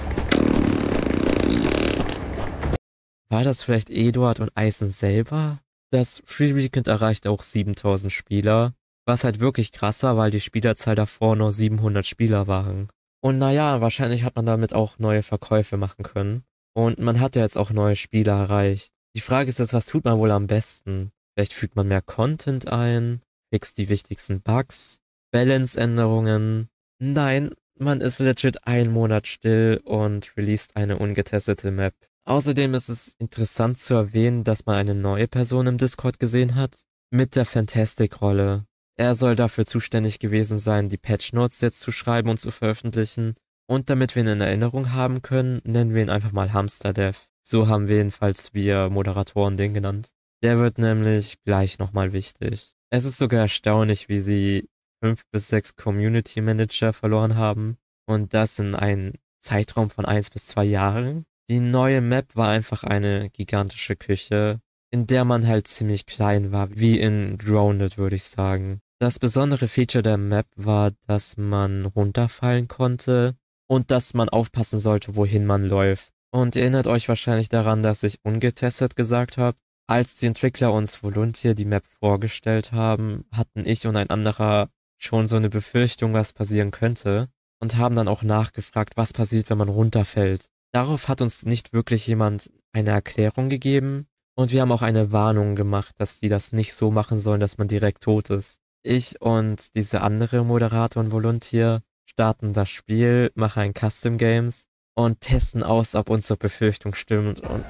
War das vielleicht Eduard und Eisen selber? das Free Weekend erreicht auch 7000 Spieler, was halt wirklich krasser, weil die Spielerzahl davor nur 700 Spieler waren. Und naja, wahrscheinlich hat man damit auch neue Verkäufe machen können. Und man hat ja jetzt auch neue Spieler erreicht. Die Frage ist jetzt, was tut man wohl am besten? Vielleicht fügt man mehr Content ein, fixt die wichtigsten Bugs, Balance-Änderungen. Nein, man ist legit einen Monat still und released eine ungetestete Map. Außerdem ist es interessant zu erwähnen, dass man eine neue Person im Discord gesehen hat, mit der Fantastic-Rolle. Er soll dafür zuständig gewesen sein, die Patch-Notes jetzt zu schreiben und zu veröffentlichen. Und damit wir ihn in Erinnerung haben können, nennen wir ihn einfach mal Hamsterdev. So haben wir jedenfalls wir Moderatoren den genannt. Der wird nämlich gleich nochmal wichtig. Es ist sogar erstaunlich, wie sie fünf bis sechs Community Manager verloren haben. Und das in einem Zeitraum von eins bis zwei Jahren. Die neue Map war einfach eine gigantische Küche, in der man halt ziemlich klein war, wie in Grounded würde ich sagen. Das besondere Feature der Map war, dass man runterfallen konnte und dass man aufpassen sollte, wohin man läuft. Und ihr erinnert euch wahrscheinlich daran, dass ich ungetestet gesagt habe, als die Entwickler uns Voluntier die Map vorgestellt haben, hatten ich und ein anderer schon so eine Befürchtung, was passieren könnte und haben dann auch nachgefragt, was passiert, wenn man runterfällt. Darauf hat uns nicht wirklich jemand eine Erklärung gegeben und wir haben auch eine Warnung gemacht, dass die das nicht so machen sollen, dass man direkt tot ist. Ich und diese andere Moderator und Volunteer starten das Spiel, machen ein Custom Games und testen aus, ob unsere Befürchtung stimmt und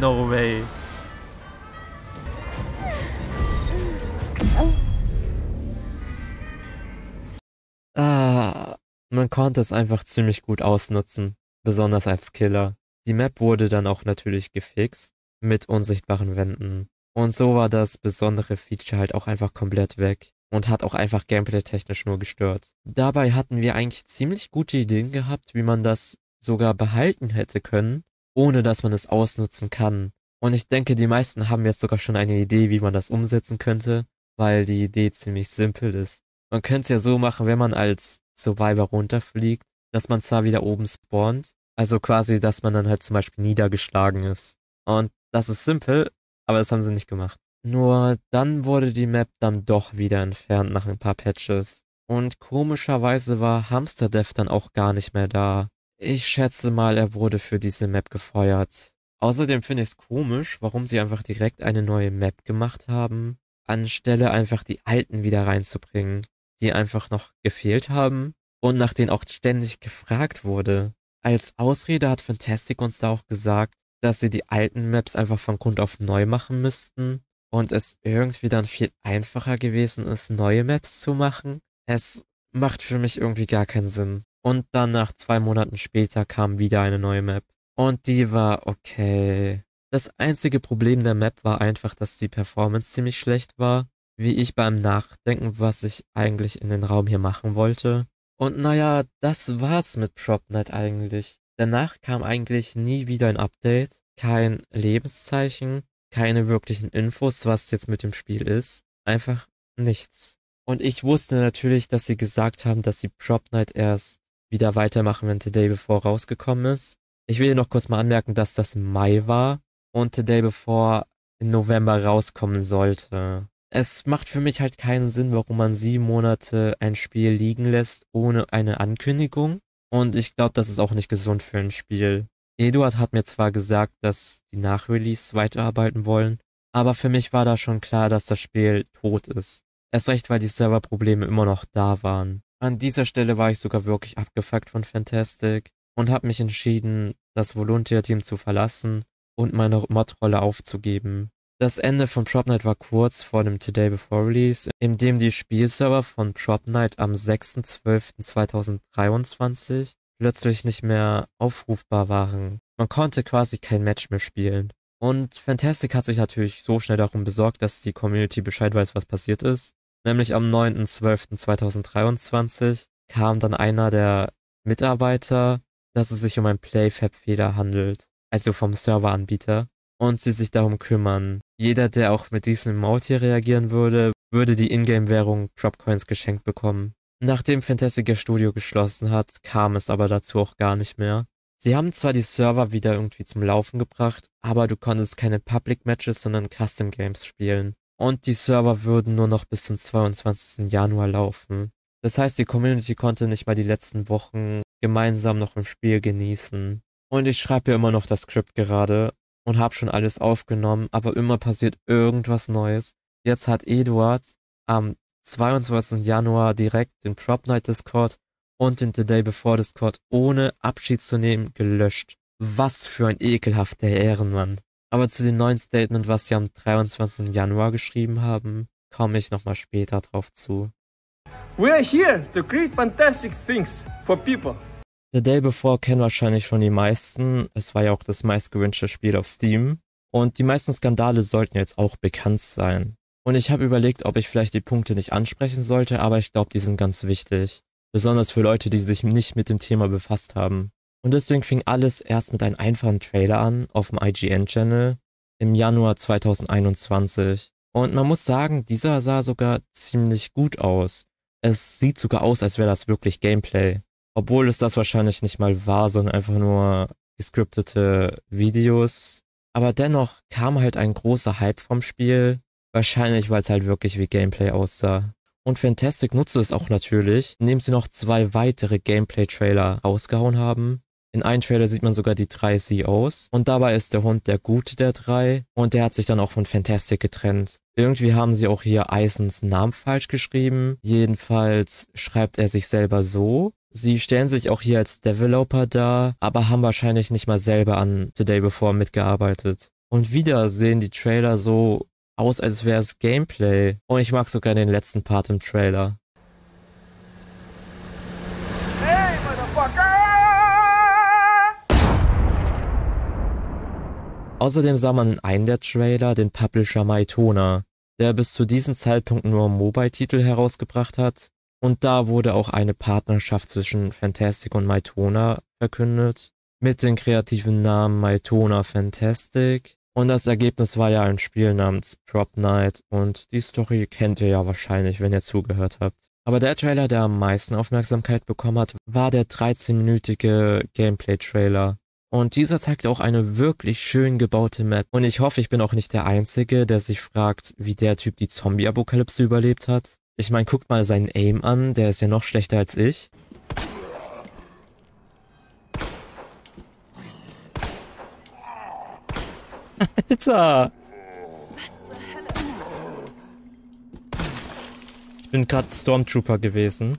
No way. Ah, man konnte es einfach ziemlich gut ausnutzen, besonders als Killer. Die Map wurde dann auch natürlich gefixt mit unsichtbaren Wänden. Und so war das besondere Feature halt auch einfach komplett weg und hat auch einfach gameplay-technisch nur gestört. Dabei hatten wir eigentlich ziemlich gute Ideen gehabt, wie man das sogar behalten hätte können, ohne dass man es ausnutzen kann. Und ich denke, die meisten haben jetzt sogar schon eine Idee, wie man das umsetzen könnte, weil die Idee ziemlich simpel ist. Man könnte es ja so machen, wenn man als Survivor runterfliegt, dass man zwar wieder oben spawnt, also quasi, dass man dann halt zum Beispiel niedergeschlagen ist. Und das ist simpel, aber das haben sie nicht gemacht. Nur dann wurde die Map dann doch wieder entfernt nach ein paar Patches. Und komischerweise war Hamsterdeath dann auch gar nicht mehr da. Ich schätze mal, er wurde für diese Map gefeuert. Außerdem finde ich es komisch, warum sie einfach direkt eine neue Map gemacht haben, anstelle einfach die alten wieder reinzubringen, die einfach noch gefehlt haben und nach denen auch ständig gefragt wurde. Als Ausrede hat Fantastic uns da auch gesagt, dass sie die alten Maps einfach von Grund auf neu machen müssten und es irgendwie dann viel einfacher gewesen ist, neue Maps zu machen. Es macht für mich irgendwie gar keinen Sinn. Und dann nach zwei Monaten später kam wieder eine neue Map. Und die war okay. Das einzige Problem der Map war einfach, dass die Performance ziemlich schlecht war. Wie ich beim Nachdenken, was ich eigentlich in den Raum hier machen wollte. Und naja, das war's mit Prop Night eigentlich. Danach kam eigentlich nie wieder ein Update, kein Lebenszeichen, keine wirklichen Infos, was jetzt mit dem Spiel ist. Einfach nichts. Und ich wusste natürlich, dass sie gesagt haben, dass sie Prop Night erst wieder weitermachen, wenn Today Before rausgekommen ist. Ich will hier noch kurz mal anmerken, dass das Mai war und Today Before im November rauskommen sollte. Es macht für mich halt keinen Sinn, warum man sieben Monate ein Spiel liegen lässt ohne eine Ankündigung. Und ich glaube, das ist auch nicht gesund für ein Spiel. Eduard hat mir zwar gesagt, dass die Nachrelease weiterarbeiten wollen, aber für mich war da schon klar, dass das Spiel tot ist. Erst recht, weil die Serverprobleme immer noch da waren. An dieser Stelle war ich sogar wirklich abgefuckt von Fantastic und habe mich entschieden, das Volunteer-Team zu verlassen und meine Mod-Rolle aufzugeben. Das Ende von Prop Night war kurz vor dem Today Before Release, in dem die Spielserver von Prop Night am 6.12.2023 plötzlich nicht mehr aufrufbar waren. Man konnte quasi kein Match mehr spielen. Und Fantastic hat sich natürlich so schnell darum besorgt, dass die Community Bescheid weiß, was passiert ist Nämlich am 9.12.2023 kam dann einer der Mitarbeiter, dass es sich um einen Playfab-Fehler handelt, also vom Serveranbieter, und sie sich darum kümmern. Jeder, der auch mit diesem Emote hier reagieren würde, würde die Ingame-Währung Dropcoins geschenkt bekommen. Nachdem Fantastica Studio geschlossen hat, kam es aber dazu auch gar nicht mehr. Sie haben zwar die Server wieder irgendwie zum Laufen gebracht, aber du konntest keine Public Matches, sondern Custom Games spielen und die Server würden nur noch bis zum 22. Januar laufen. Das heißt, die Community konnte nicht mal die letzten Wochen gemeinsam noch im Spiel genießen. Und ich schreibe ja immer noch das Skript gerade und habe schon alles aufgenommen, aber immer passiert irgendwas Neues. Jetzt hat Eduard am 22. Januar direkt den Prop Night Discord und den The Day Before Discord ohne Abschied zu nehmen gelöscht. Was für ein ekelhafter Ehrenmann. Aber zu dem neuen Statement, was sie am 23. Januar geschrieben haben, komme ich nochmal später drauf zu. We are here to create fantastic things for people. The Day Before kennen wahrscheinlich schon die meisten. Es war ja auch das meistgewünschte Spiel auf Steam. Und die meisten Skandale sollten jetzt auch bekannt sein. Und ich habe überlegt, ob ich vielleicht die Punkte nicht ansprechen sollte, aber ich glaube, die sind ganz wichtig. Besonders für Leute, die sich nicht mit dem Thema befasst haben. Und deswegen fing alles erst mit einem einfachen Trailer an auf dem IGN-Channel im Januar 2021. Und man muss sagen, dieser sah sogar ziemlich gut aus. Es sieht sogar aus, als wäre das wirklich Gameplay. Obwohl es das wahrscheinlich nicht mal war, sondern einfach nur gescriptete Videos. Aber dennoch kam halt ein großer Hype vom Spiel. Wahrscheinlich, weil es halt wirklich wie Gameplay aussah. Und Fantastic nutzte es auch natürlich, indem sie noch zwei weitere Gameplay-Trailer rausgehauen haben. In einem Trailer sieht man sogar die drei CEOs und dabei ist der Hund der gute der drei und der hat sich dann auch von Fantastic getrennt. Irgendwie haben sie auch hier Eisens Namen falsch geschrieben. Jedenfalls schreibt er sich selber so. Sie stellen sich auch hier als Developer dar, aber haben wahrscheinlich nicht mal selber an The Day Before mitgearbeitet. Und wieder sehen die Trailer so aus, als wäre es Gameplay. Und ich mag sogar den letzten Part im Trailer. Außerdem sah man in einem der Trailer den Publisher Maitona, der bis zu diesem Zeitpunkt nur Mobile-Titel herausgebracht hat, und da wurde auch eine Partnerschaft zwischen Fantastic und Maitona verkündet, mit dem kreativen Namen Maitona Fantastic. Und das Ergebnis war ja ein Spiel namens Prop Night und die Story kennt ihr ja wahrscheinlich, wenn ihr zugehört habt. Aber der Trailer, der am meisten Aufmerksamkeit bekommen hat, war der 13-minütige Gameplay-Trailer, und dieser zeigt auch eine wirklich schön gebaute Map. Und ich hoffe, ich bin auch nicht der Einzige, der sich fragt, wie der Typ die Zombie-Apokalypse überlebt hat. Ich meine, guckt mal seinen Aim an, der ist ja noch schlechter als ich. Alter! Ich bin gerade Stormtrooper gewesen.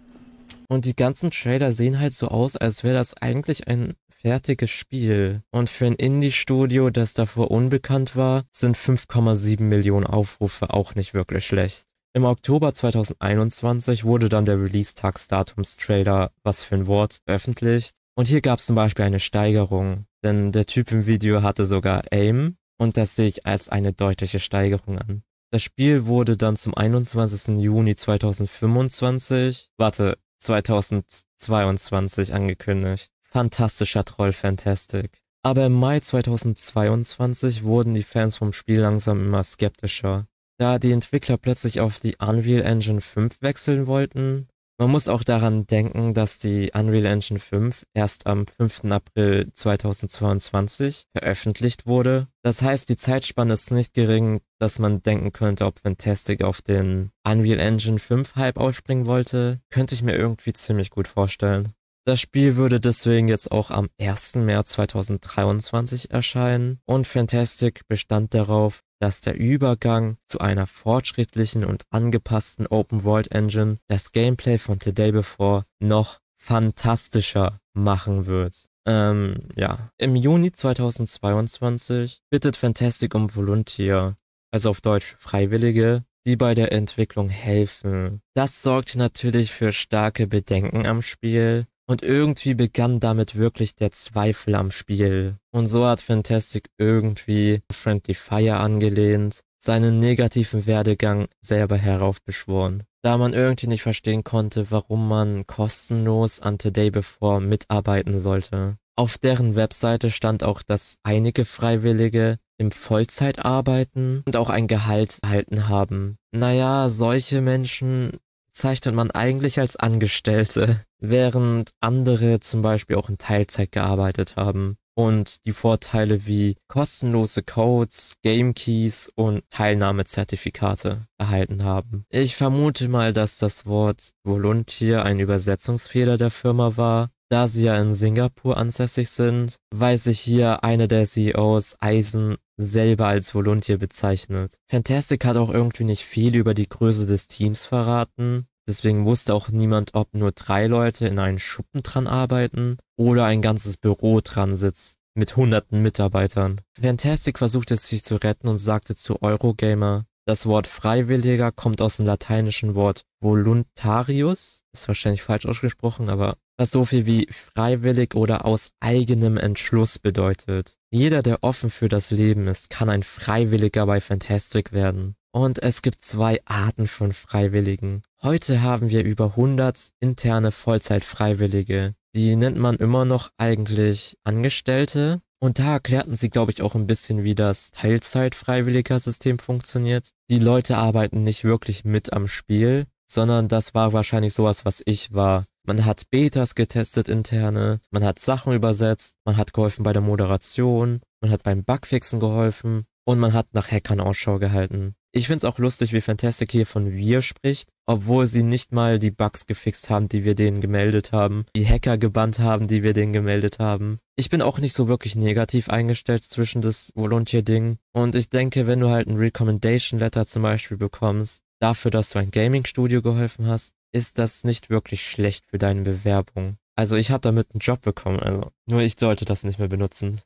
Und die ganzen Trailer sehen halt so aus, als wäre das eigentlich ein fertiges Spiel. Und für ein Indie-Studio, das davor unbekannt war, sind 5,7 Millionen Aufrufe auch nicht wirklich schlecht. Im Oktober 2021 wurde dann der Release-Tagsdatums-Trailer, was für ein Wort, veröffentlicht. Und hier gab es zum Beispiel eine Steigerung, denn der Typ im Video hatte sogar Aim und das sehe ich als eine deutliche Steigerung an. Das Spiel wurde dann zum 21. Juni 2025, warte, 2022 angekündigt. Fantastischer Troll Fantastic. Aber im Mai 2022 wurden die Fans vom Spiel langsam immer skeptischer, da die Entwickler plötzlich auf die Unreal Engine 5 wechseln wollten. Man muss auch daran denken, dass die Unreal Engine 5 erst am 5. April 2022 veröffentlicht wurde. Das heißt, die Zeitspanne ist nicht gering, dass man denken könnte, ob Fantastic auf den Unreal Engine 5 Hype aufspringen wollte. Könnte ich mir irgendwie ziemlich gut vorstellen. Das Spiel würde deswegen jetzt auch am 1. März 2023 erscheinen und Fantastic bestand darauf, dass der Übergang zu einer fortschrittlichen und angepassten Open World Engine das Gameplay von The Day Before noch fantastischer machen wird. Ähm, ja. Im Juni 2022 bittet Fantastic um Volunteer, also auf Deutsch Freiwillige, die bei der Entwicklung helfen. Das sorgt natürlich für starke Bedenken am Spiel, und irgendwie begann damit wirklich der Zweifel am Spiel. Und so hat Fantastic irgendwie Friendly Fire angelehnt, seinen negativen Werdegang selber heraufbeschworen. Da man irgendwie nicht verstehen konnte, warum man kostenlos an Today Before mitarbeiten sollte. Auf deren Webseite stand auch, dass einige Freiwillige im Vollzeit arbeiten und auch ein Gehalt erhalten haben. Naja, solche Menschen zeichnet man eigentlich als Angestellte, während andere zum Beispiel auch in Teilzeit gearbeitet haben. Und die Vorteile wie kostenlose Codes, Game Keys und Teilnahmezertifikate erhalten haben. Ich vermute mal, dass das Wort Volunteer ein Übersetzungsfehler der Firma war, da sie ja in Singapur ansässig sind, weil sich hier eine der CEOs Eisen selber als Voluntier bezeichnet. Fantastic hat auch irgendwie nicht viel über die Größe des Teams verraten. Deswegen wusste auch niemand, ob nur drei Leute in einem Schuppen dran arbeiten oder ein ganzes Büro dran sitzt mit hunderten Mitarbeitern. Fantastic versuchte es sich zu retten und sagte zu Eurogamer, das Wort Freiwilliger kommt aus dem lateinischen Wort voluntarius, ist wahrscheinlich falsch ausgesprochen, aber was so viel wie freiwillig oder aus eigenem Entschluss bedeutet. Jeder, der offen für das Leben ist, kann ein Freiwilliger bei Fantastic werden. Und es gibt zwei Arten von Freiwilligen. Heute haben wir über 100 interne Vollzeitfreiwillige. Die nennt man immer noch eigentlich Angestellte. Und da erklärten sie, glaube ich, auch ein bisschen, wie das teilzeitfreiwilliger system funktioniert. Die Leute arbeiten nicht wirklich mit am Spiel, sondern das war wahrscheinlich sowas, was ich war. Man hat Betas getestet interne, man hat Sachen übersetzt, man hat geholfen bei der Moderation, man hat beim Bugfixen geholfen und man hat nach Hackern Ausschau gehalten. Ich find's auch lustig, wie Fantastic hier von wir spricht, obwohl sie nicht mal die Bugs gefixt haben, die wir denen gemeldet haben, die Hacker gebannt haben, die wir denen gemeldet haben. Ich bin auch nicht so wirklich negativ eingestellt zwischen das Volunteer-Ding und ich denke, wenn du halt ein Recommendation-Letter zum Beispiel bekommst, dafür, dass du ein Gaming-Studio geholfen hast, ist das nicht wirklich schlecht für deine Bewerbung. Also ich habe damit einen Job bekommen, also nur ich sollte das nicht mehr benutzen.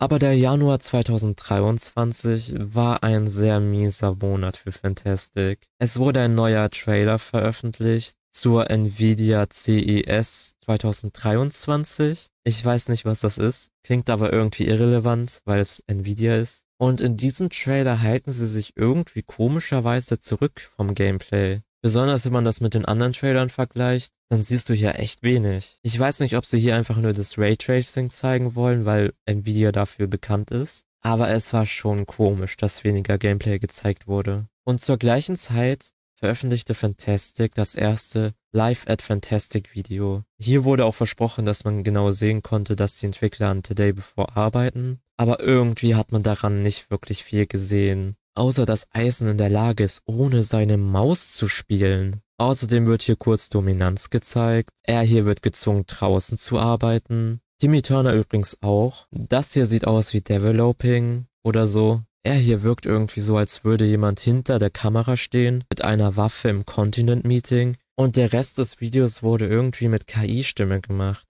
Aber der Januar 2023 war ein sehr mieser Monat für Fantastic. Es wurde ein neuer Trailer veröffentlicht zur Nvidia CES 2023. Ich weiß nicht, was das ist, klingt aber irgendwie irrelevant, weil es Nvidia ist. Und in diesem Trailer halten sie sich irgendwie komischerweise zurück vom Gameplay. Besonders wenn man das mit den anderen Trailern vergleicht, dann siehst du hier echt wenig. Ich weiß nicht, ob sie hier einfach nur das Raytracing zeigen wollen, weil Nvidia dafür bekannt ist. Aber es war schon komisch, dass weniger Gameplay gezeigt wurde. Und zur gleichen Zeit veröffentlichte Fantastic das erste Live at Fantastic Video. Hier wurde auch versprochen, dass man genau sehen konnte, dass die Entwickler an Today Before arbeiten aber irgendwie hat man daran nicht wirklich viel gesehen. Außer dass Eisen in der Lage ist, ohne seine Maus zu spielen. Außerdem wird hier kurz Dominanz gezeigt. Er hier wird gezwungen, draußen zu arbeiten. Timmy Turner übrigens auch. Das hier sieht aus wie Developing oder so. Er hier wirkt irgendwie so, als würde jemand hinter der Kamera stehen, mit einer Waffe im Continent-Meeting. Und der Rest des Videos wurde irgendwie mit KI-Stimme gemacht.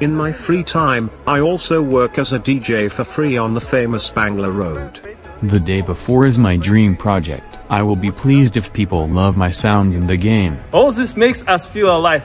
In my free time, I also work as a DJ for free on the famous Bangla Road. The day before is my dream project. I will be pleased if people love my sounds in the game. All this makes us feel alive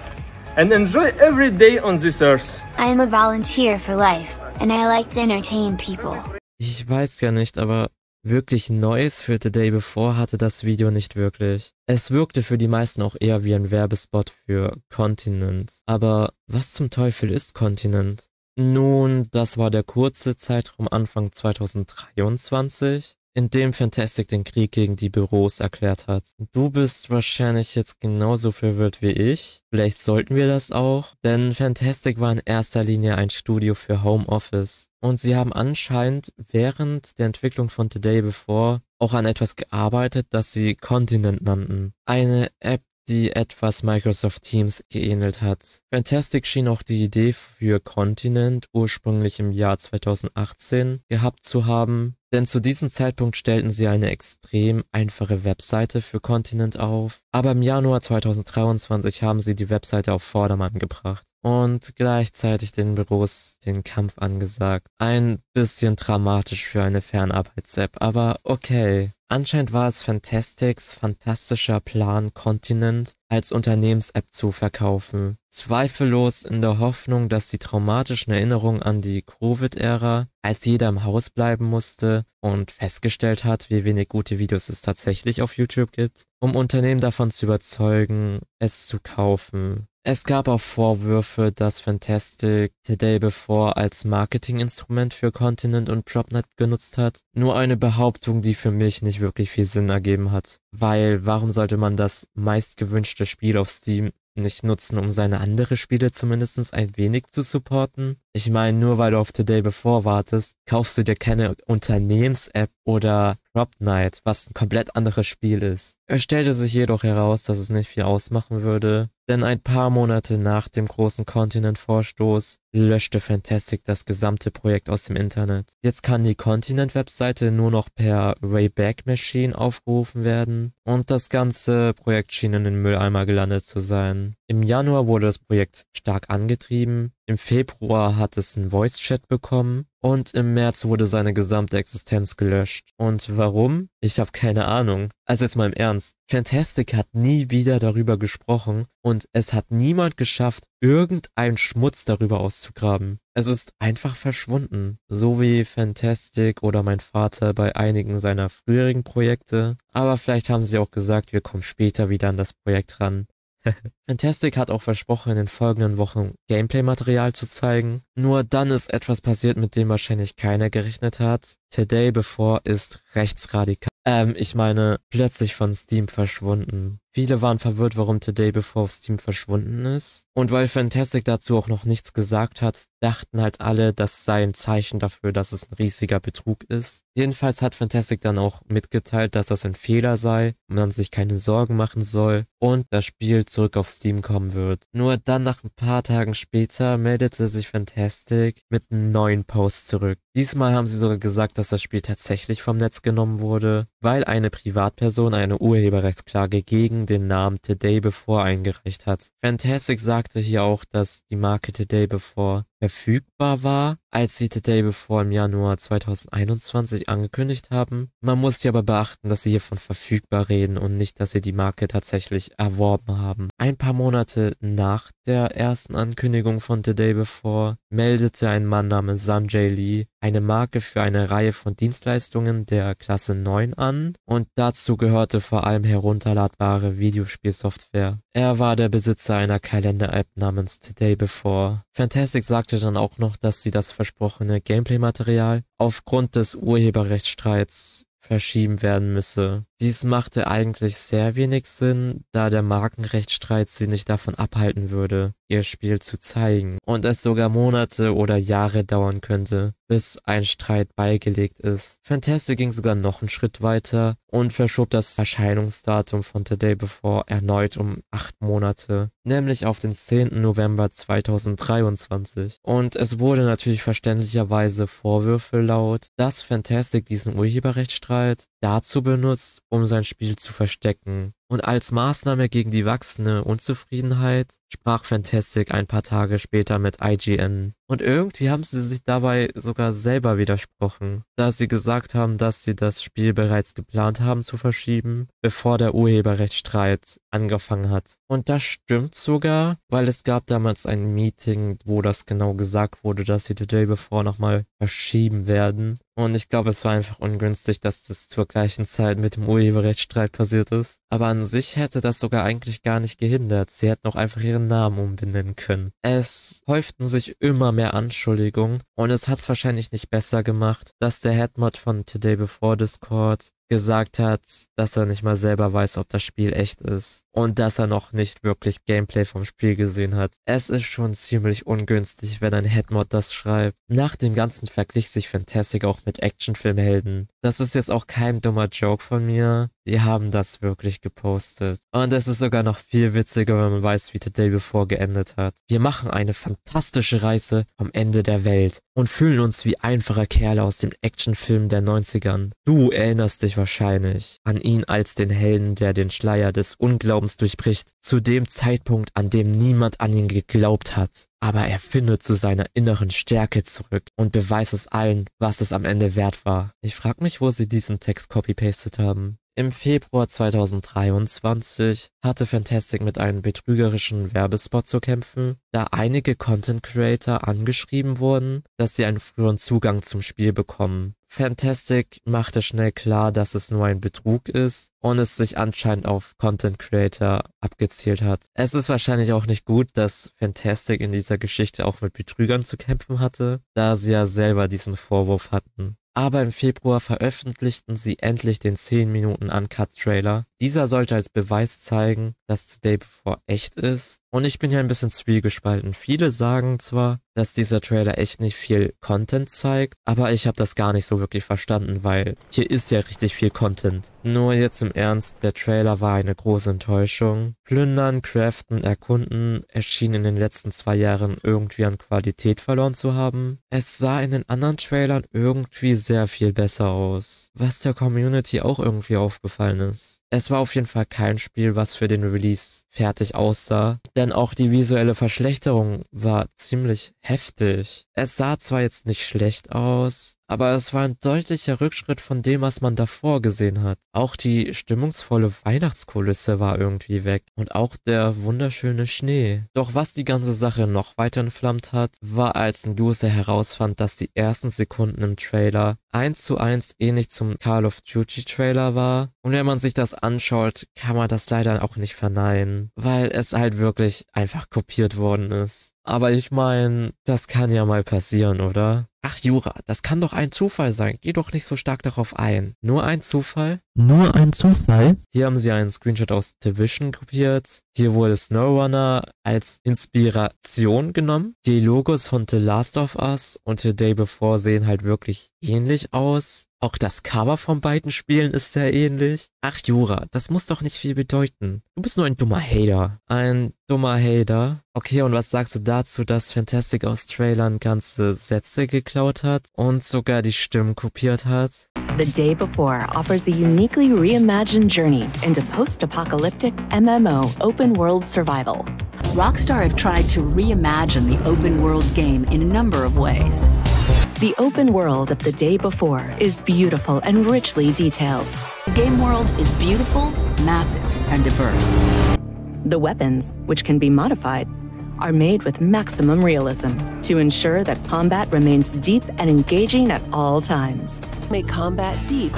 and enjoy every day on this earth. I am a volunteer for life and I like to entertain people. Ich weiß ja nicht, aber wirklich Neues für The Day Before hatte das Video nicht wirklich. Es wirkte für die meisten auch eher wie ein Werbespot für Continent. Aber was zum Teufel ist Continent? Nun, das war der kurze Zeitraum Anfang 2023, in dem Fantastic den Krieg gegen die Büros erklärt hat. Du bist wahrscheinlich jetzt genauso verwirrt wie ich. Vielleicht sollten wir das auch, denn Fantastic war in erster Linie ein Studio für Homeoffice. Und sie haben anscheinend während der Entwicklung von Today Before auch an etwas gearbeitet, das sie Continent nannten. Eine App, die etwas Microsoft Teams geähnelt hat. Fantastic schien auch die Idee für Continent ursprünglich im Jahr 2018 gehabt zu haben, denn zu diesem Zeitpunkt stellten sie eine extrem einfache Webseite für Continent auf, aber im Januar 2023 haben sie die Webseite auf Vordermann gebracht und gleichzeitig den Büros den Kampf angesagt. Ein bisschen dramatisch für eine Fernarbeits-App, aber okay. Anscheinend war es Fantastics fantastischer Plan Continent, als Unternehmens-App zu verkaufen. Zweifellos in der Hoffnung, dass die traumatischen Erinnerungen an die Covid-Ära, als jeder im Haus bleiben musste und festgestellt hat, wie wenig gute Videos es tatsächlich auf YouTube gibt, um Unternehmen davon zu überzeugen, es zu kaufen. Es gab auch Vorwürfe, dass Fantastic The Day Before als Marketinginstrument für Continent und Dropnet genutzt hat. Nur eine Behauptung, die für mich nicht wirklich viel Sinn ergeben hat. Weil warum sollte man das meistgewünschte Spiel auf Steam nicht nutzen, um seine andere Spiele zumindest ein wenig zu supporten? Ich meine, nur weil du auf Today Before wartest, kaufst du dir keine Unternehmens-App oder Crop Night, was ein komplett anderes Spiel ist. Es stellte sich jedoch heraus, dass es nicht viel ausmachen würde, denn ein paar Monate nach dem großen Continent-Vorstoß löschte Fantastic das gesamte Projekt aus dem Internet. Jetzt kann die Continent-Webseite nur noch per Wayback Machine aufgerufen werden und das ganze Projekt schien in den Mülleimer gelandet zu sein. Im Januar wurde das Projekt stark angetrieben, im Februar hat es einen Voice-Chat bekommen und im März wurde seine gesamte Existenz gelöscht. Und warum? Ich habe keine Ahnung. Also jetzt mal im Ernst. Fantastic hat nie wieder darüber gesprochen und es hat niemand geschafft, irgendeinen Schmutz darüber auszugraben. Es ist einfach verschwunden. So wie Fantastic oder mein Vater bei einigen seiner früheren Projekte. Aber vielleicht haben sie auch gesagt, wir kommen später wieder an das Projekt ran. Fantastic hat auch versprochen, in den folgenden Wochen Gameplay-Material zu zeigen. Nur dann ist etwas passiert, mit dem wahrscheinlich keiner gerechnet hat. Today Before ist rechtsradikal. Ähm, ich meine, plötzlich von Steam verschwunden. Viele waren verwirrt, warum Today Before auf Steam verschwunden ist. Und weil Fantastic dazu auch noch nichts gesagt hat, dachten halt alle, das sei ein Zeichen dafür, dass es ein riesiger Betrug ist. Jedenfalls hat Fantastic dann auch mitgeteilt, dass das ein Fehler sei, man sich keine Sorgen machen soll und das Spiel zurück auf Steam kommen wird. Nur dann, nach ein paar Tagen später, meldete sich Fantastic mit einem neuen Post zurück. Diesmal haben sie sogar gesagt, dass das Spiel tatsächlich vom Netz genommen wurde, weil eine Privatperson eine Urheberrechtsklage gegen den Namen Today Before eingereicht hat. Fantastic sagte hier auch, dass die Marke Today Before verfügbar war, als sie The Day Before im Januar 2021 angekündigt haben. Man muss hier aber beachten, dass sie hier von verfügbar reden und nicht, dass sie die Marke tatsächlich erworben haben. Ein paar Monate nach der ersten Ankündigung von The Day Before meldete ein Mann namens Sanjay Lee eine Marke für eine Reihe von Dienstleistungen der Klasse 9 an und dazu gehörte vor allem herunterladbare Videospielsoftware. Er war der Besitzer einer Kalender-App namens Today Before. Fantastic sagte dann auch noch, dass sie das versprochene Gameplay-Material aufgrund des Urheberrechtsstreits verschieben werden müsse. Dies machte eigentlich sehr wenig Sinn, da der Markenrechtsstreit sie nicht davon abhalten würde, ihr Spiel zu zeigen und es sogar Monate oder Jahre dauern könnte, bis ein Streit beigelegt ist. Fantastic ging sogar noch einen Schritt weiter und verschob das Erscheinungsdatum von The Day Before erneut um acht Monate, nämlich auf den 10. November 2023. Und es wurde natürlich verständlicherweise Vorwürfe laut, dass Fantastic diesen Urheberrechtsstreit dazu benutzt, um sein Spiel zu verstecken. Und als Maßnahme gegen die wachsende Unzufriedenheit sprach Fantastic ein paar Tage später mit IGN. Und irgendwie haben sie sich dabei sogar selber widersprochen, da sie gesagt haben, dass sie das Spiel bereits geplant haben zu verschieben, bevor der Urheberrechtsstreit angefangen hat. Und das stimmt sogar, weil es gab damals ein Meeting, wo das genau gesagt wurde, dass sie The Day Before nochmal verschieben werden. Und ich glaube, es war einfach ungünstig, dass das zur gleichen Zeit mit dem Urheberrechtsstreit passiert ist. Aber an sich hätte das sogar eigentlich gar nicht gehindert. Sie hätten auch einfach ihren Namen umbenennen können. Es häuften sich immer mehr Anschuldigungen und es hat es wahrscheinlich nicht besser gemacht, dass der Headmod von Today Before Discord gesagt hat, dass er nicht mal selber weiß, ob das Spiel echt ist und dass er noch nicht wirklich Gameplay vom Spiel gesehen hat. Es ist schon ziemlich ungünstig, wenn ein Headmod das schreibt. Nach dem Ganzen verglich sich Fantastic auch mit Actionfilmhelden. Das ist jetzt auch kein dummer Joke von mir. Die haben das wirklich gepostet. Und es ist sogar noch viel witziger, wenn man weiß, wie The Day Before geendet hat. Wir machen eine fantastische Reise vom Ende der Welt und fühlen uns wie einfache Kerle aus den Actionfilmen der 90ern. Du erinnerst dich wahrscheinlich an ihn als den Helden, der den Schleier des Unglaubens durchbricht, zu dem Zeitpunkt, an dem niemand an ihn geglaubt hat. Aber er findet zu seiner inneren Stärke zurück und beweist es allen, was es am Ende wert war. Ich frag mich, wo sie diesen Text copy-pasted haben. Im Februar 2023 hatte Fantastic mit einem betrügerischen Werbespot zu kämpfen, da einige Content Creator angeschrieben wurden, dass sie einen früheren Zugang zum Spiel bekommen. Fantastic machte schnell klar, dass es nur ein Betrug ist und es sich anscheinend auf Content Creator abgezielt hat. Es ist wahrscheinlich auch nicht gut, dass Fantastic in dieser Geschichte auch mit Betrügern zu kämpfen hatte, da sie ja selber diesen Vorwurf hatten aber im Februar veröffentlichten sie endlich den 10 Minuten Uncut Trailer. Dieser sollte als Beweis zeigen, dass Today Before echt ist und ich bin ja ein bisschen zwiegespalten. Viele sagen zwar, dass dieser Trailer echt nicht viel Content zeigt, aber ich habe das gar nicht so wirklich verstanden, weil hier ist ja richtig viel Content. Nur jetzt im Ernst, der Trailer war eine große Enttäuschung. Plündern, Craften, Erkunden erschien in den letzten zwei Jahren irgendwie an Qualität verloren zu haben. Es sah in den anderen Trailern irgendwie sehr viel besser aus, was der Community auch irgendwie aufgefallen ist. Es war auf jeden Fall kein Spiel, was für den Release fertig aussah, denn auch die visuelle Verschlechterung war ziemlich heftig. Es sah zwar jetzt nicht schlecht aus, aber es war ein deutlicher Rückschritt von dem, was man davor gesehen hat. Auch die stimmungsvolle Weihnachtskulisse war irgendwie weg und auch der wunderschöne Schnee. Doch was die ganze Sache noch weiter entflammt hat, war, als ein Ngusse herausfand, dass die ersten Sekunden im Trailer 1 zu 1 ähnlich zum Call of Duty Trailer war. Und wenn man sich das anschaut, kann man das leider auch nicht verneinen, weil es halt wirklich einfach kopiert worden ist. Aber ich meine, das kann ja mal passieren, oder? Ach Jura, das kann doch ein Zufall sein. Geh doch nicht so stark darauf ein. Nur ein Zufall? nur ein Zufall. Hier haben sie einen Screenshot aus Division kopiert. Hier wurde SnowRunner als Inspiration genommen. Die Logos von The Last of Us und The Day Before sehen halt wirklich ähnlich aus. Auch das Cover von beiden Spielen ist sehr ähnlich. Ach Jura, das muss doch nicht viel bedeuten. Du bist nur ein dummer Hater. Ein dummer Hater. Okay, und was sagst du dazu, dass Fantastic aus Trailern ganze Sätze geklaut hat und sogar die Stimmen kopiert hat? The Day Before offers a unique uniquely reimagined journey into post apocalyptic MMO open world survival. Rockstar have tried to reimagine the open world game in a number of ways. The open world of the day before is beautiful and richly detailed. The game world is beautiful, massive, and diverse. The weapons, which can be modified, are made with maximum realism to ensure that combat remains deep and engaging at all times. Make combat deep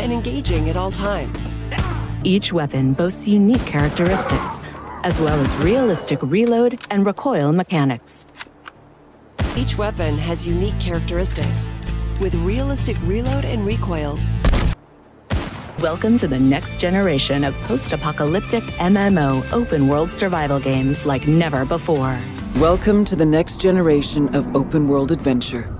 and engaging at all times. Each weapon boasts unique characteristics, as well as realistic reload and recoil mechanics. Each weapon has unique characteristics, with realistic reload and recoil. Welcome to the next generation of post-apocalyptic MMO open-world survival games like never before. Welcome to the next generation of open-world adventure.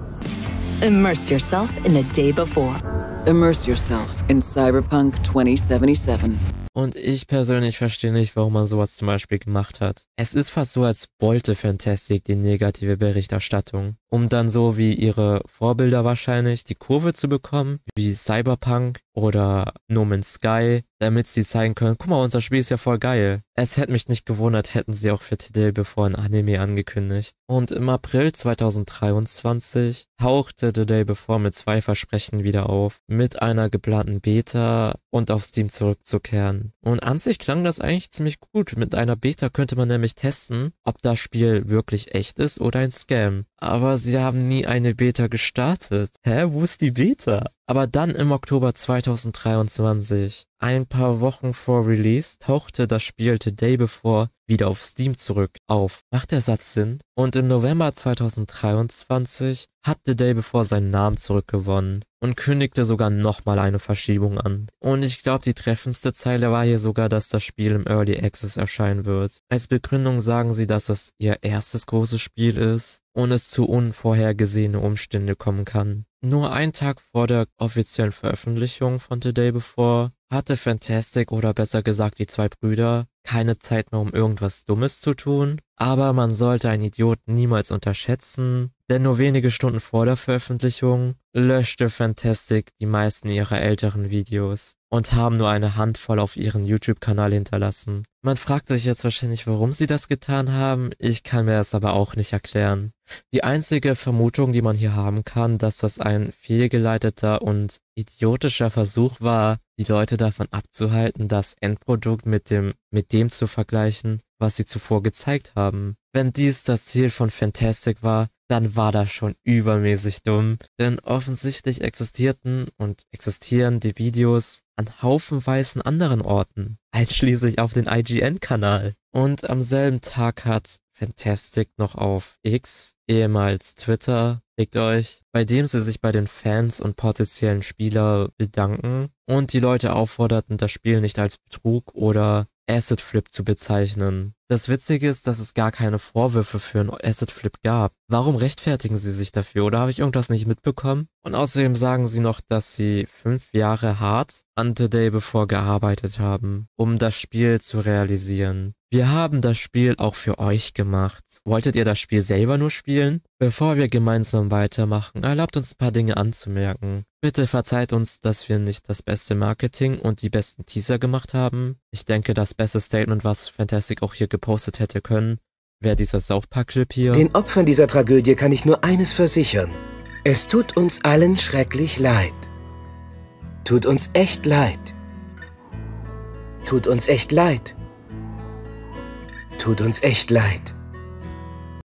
Immerse yourself in the day before. Immerse yourself in Cyberpunk 2077. Und ich persönlich verstehe nicht, warum man sowas zum Beispiel gemacht hat. Es ist fast so, als wollte Fantastic die negative Berichterstattung, um dann so wie ihre Vorbilder wahrscheinlich die Kurve zu bekommen, wie Cyberpunk, oder No Man's Sky, damit sie zeigen können, guck mal, unser Spiel ist ja voll geil. Es hätte mich nicht gewundert, hätten sie auch für Today Before ein Anime angekündigt. Und im April 2023 tauchte Today Before mit zwei Versprechen wieder auf, mit einer geplanten Beta und auf Steam zurückzukehren. Und an sich klang das eigentlich ziemlich gut. Mit einer Beta könnte man nämlich testen, ob das Spiel wirklich echt ist oder ein Scam aber sie haben nie eine Beta gestartet. Hä, wo ist die Beta? Aber dann im Oktober 2023, ein paar Wochen vor Release, tauchte das Spiel The Day Before wieder auf Steam zurück auf. Macht der Satz Sinn? Und im November 2023 hat The Day Before seinen Namen zurückgewonnen und kündigte sogar nochmal eine Verschiebung an. Und ich glaube, die treffendste Zeile war hier sogar, dass das Spiel im Early Access erscheinen wird. Als Begründung sagen sie, dass es ihr erstes großes Spiel ist und es zu unvorhergesehene Umstände kommen kann. Nur einen Tag vor der offiziellen Veröffentlichung von Today Before hatte Fantastic oder besser gesagt die zwei Brüder keine Zeit mehr, um irgendwas Dummes zu tun, aber man sollte einen Idioten niemals unterschätzen, denn nur wenige Stunden vor der Veröffentlichung löschte Fantastic die meisten ihrer älteren Videos und haben nur eine Handvoll auf ihren YouTube-Kanal hinterlassen. Man fragt sich jetzt wahrscheinlich, warum sie das getan haben, ich kann mir das aber auch nicht erklären. Die einzige Vermutung, die man hier haben kann, dass das ein fehlgeleiteter und idiotischer Versuch war, die Leute davon abzuhalten, das Endprodukt mit dem, mit dem zu vergleichen, was sie zuvor gezeigt haben. Wenn dies das Ziel von Fantastic war, dann war das schon übermäßig dumm, denn offensichtlich existierten und existieren die Videos an haufenweisen anderen Orten, einschließlich auf den IGN-Kanal. Und am selben Tag hat Fantastic noch auf X, ehemals Twitter, legt euch, bei dem sie sich bei den Fans und potenziellen Spieler bedanken und die Leute aufforderten, das Spiel nicht als Betrug oder Asset Flip zu bezeichnen. Das Witzige ist, dass es gar keine Vorwürfe für einen Asset Flip gab. Warum rechtfertigen sie sich dafür oder habe ich irgendwas nicht mitbekommen? Und außerdem sagen sie noch, dass sie fünf Jahre hart an The Day Before gearbeitet haben, um das Spiel zu realisieren. Wir haben das Spiel auch für euch gemacht. Wolltet ihr das Spiel selber nur spielen? Bevor wir gemeinsam weitermachen, erlaubt uns ein paar Dinge anzumerken. Bitte verzeiht uns, dass wir nicht das beste Marketing und die besten Teaser gemacht haben. Ich denke, das beste Statement, was Fantastic auch hier gibt, gepostet hätte können, wäre dieser Saufpack-Clip hier. Den Opfern dieser Tragödie kann ich nur eines versichern. Es tut uns allen schrecklich leid. Tut uns echt leid. Tut uns echt leid. Tut uns echt leid.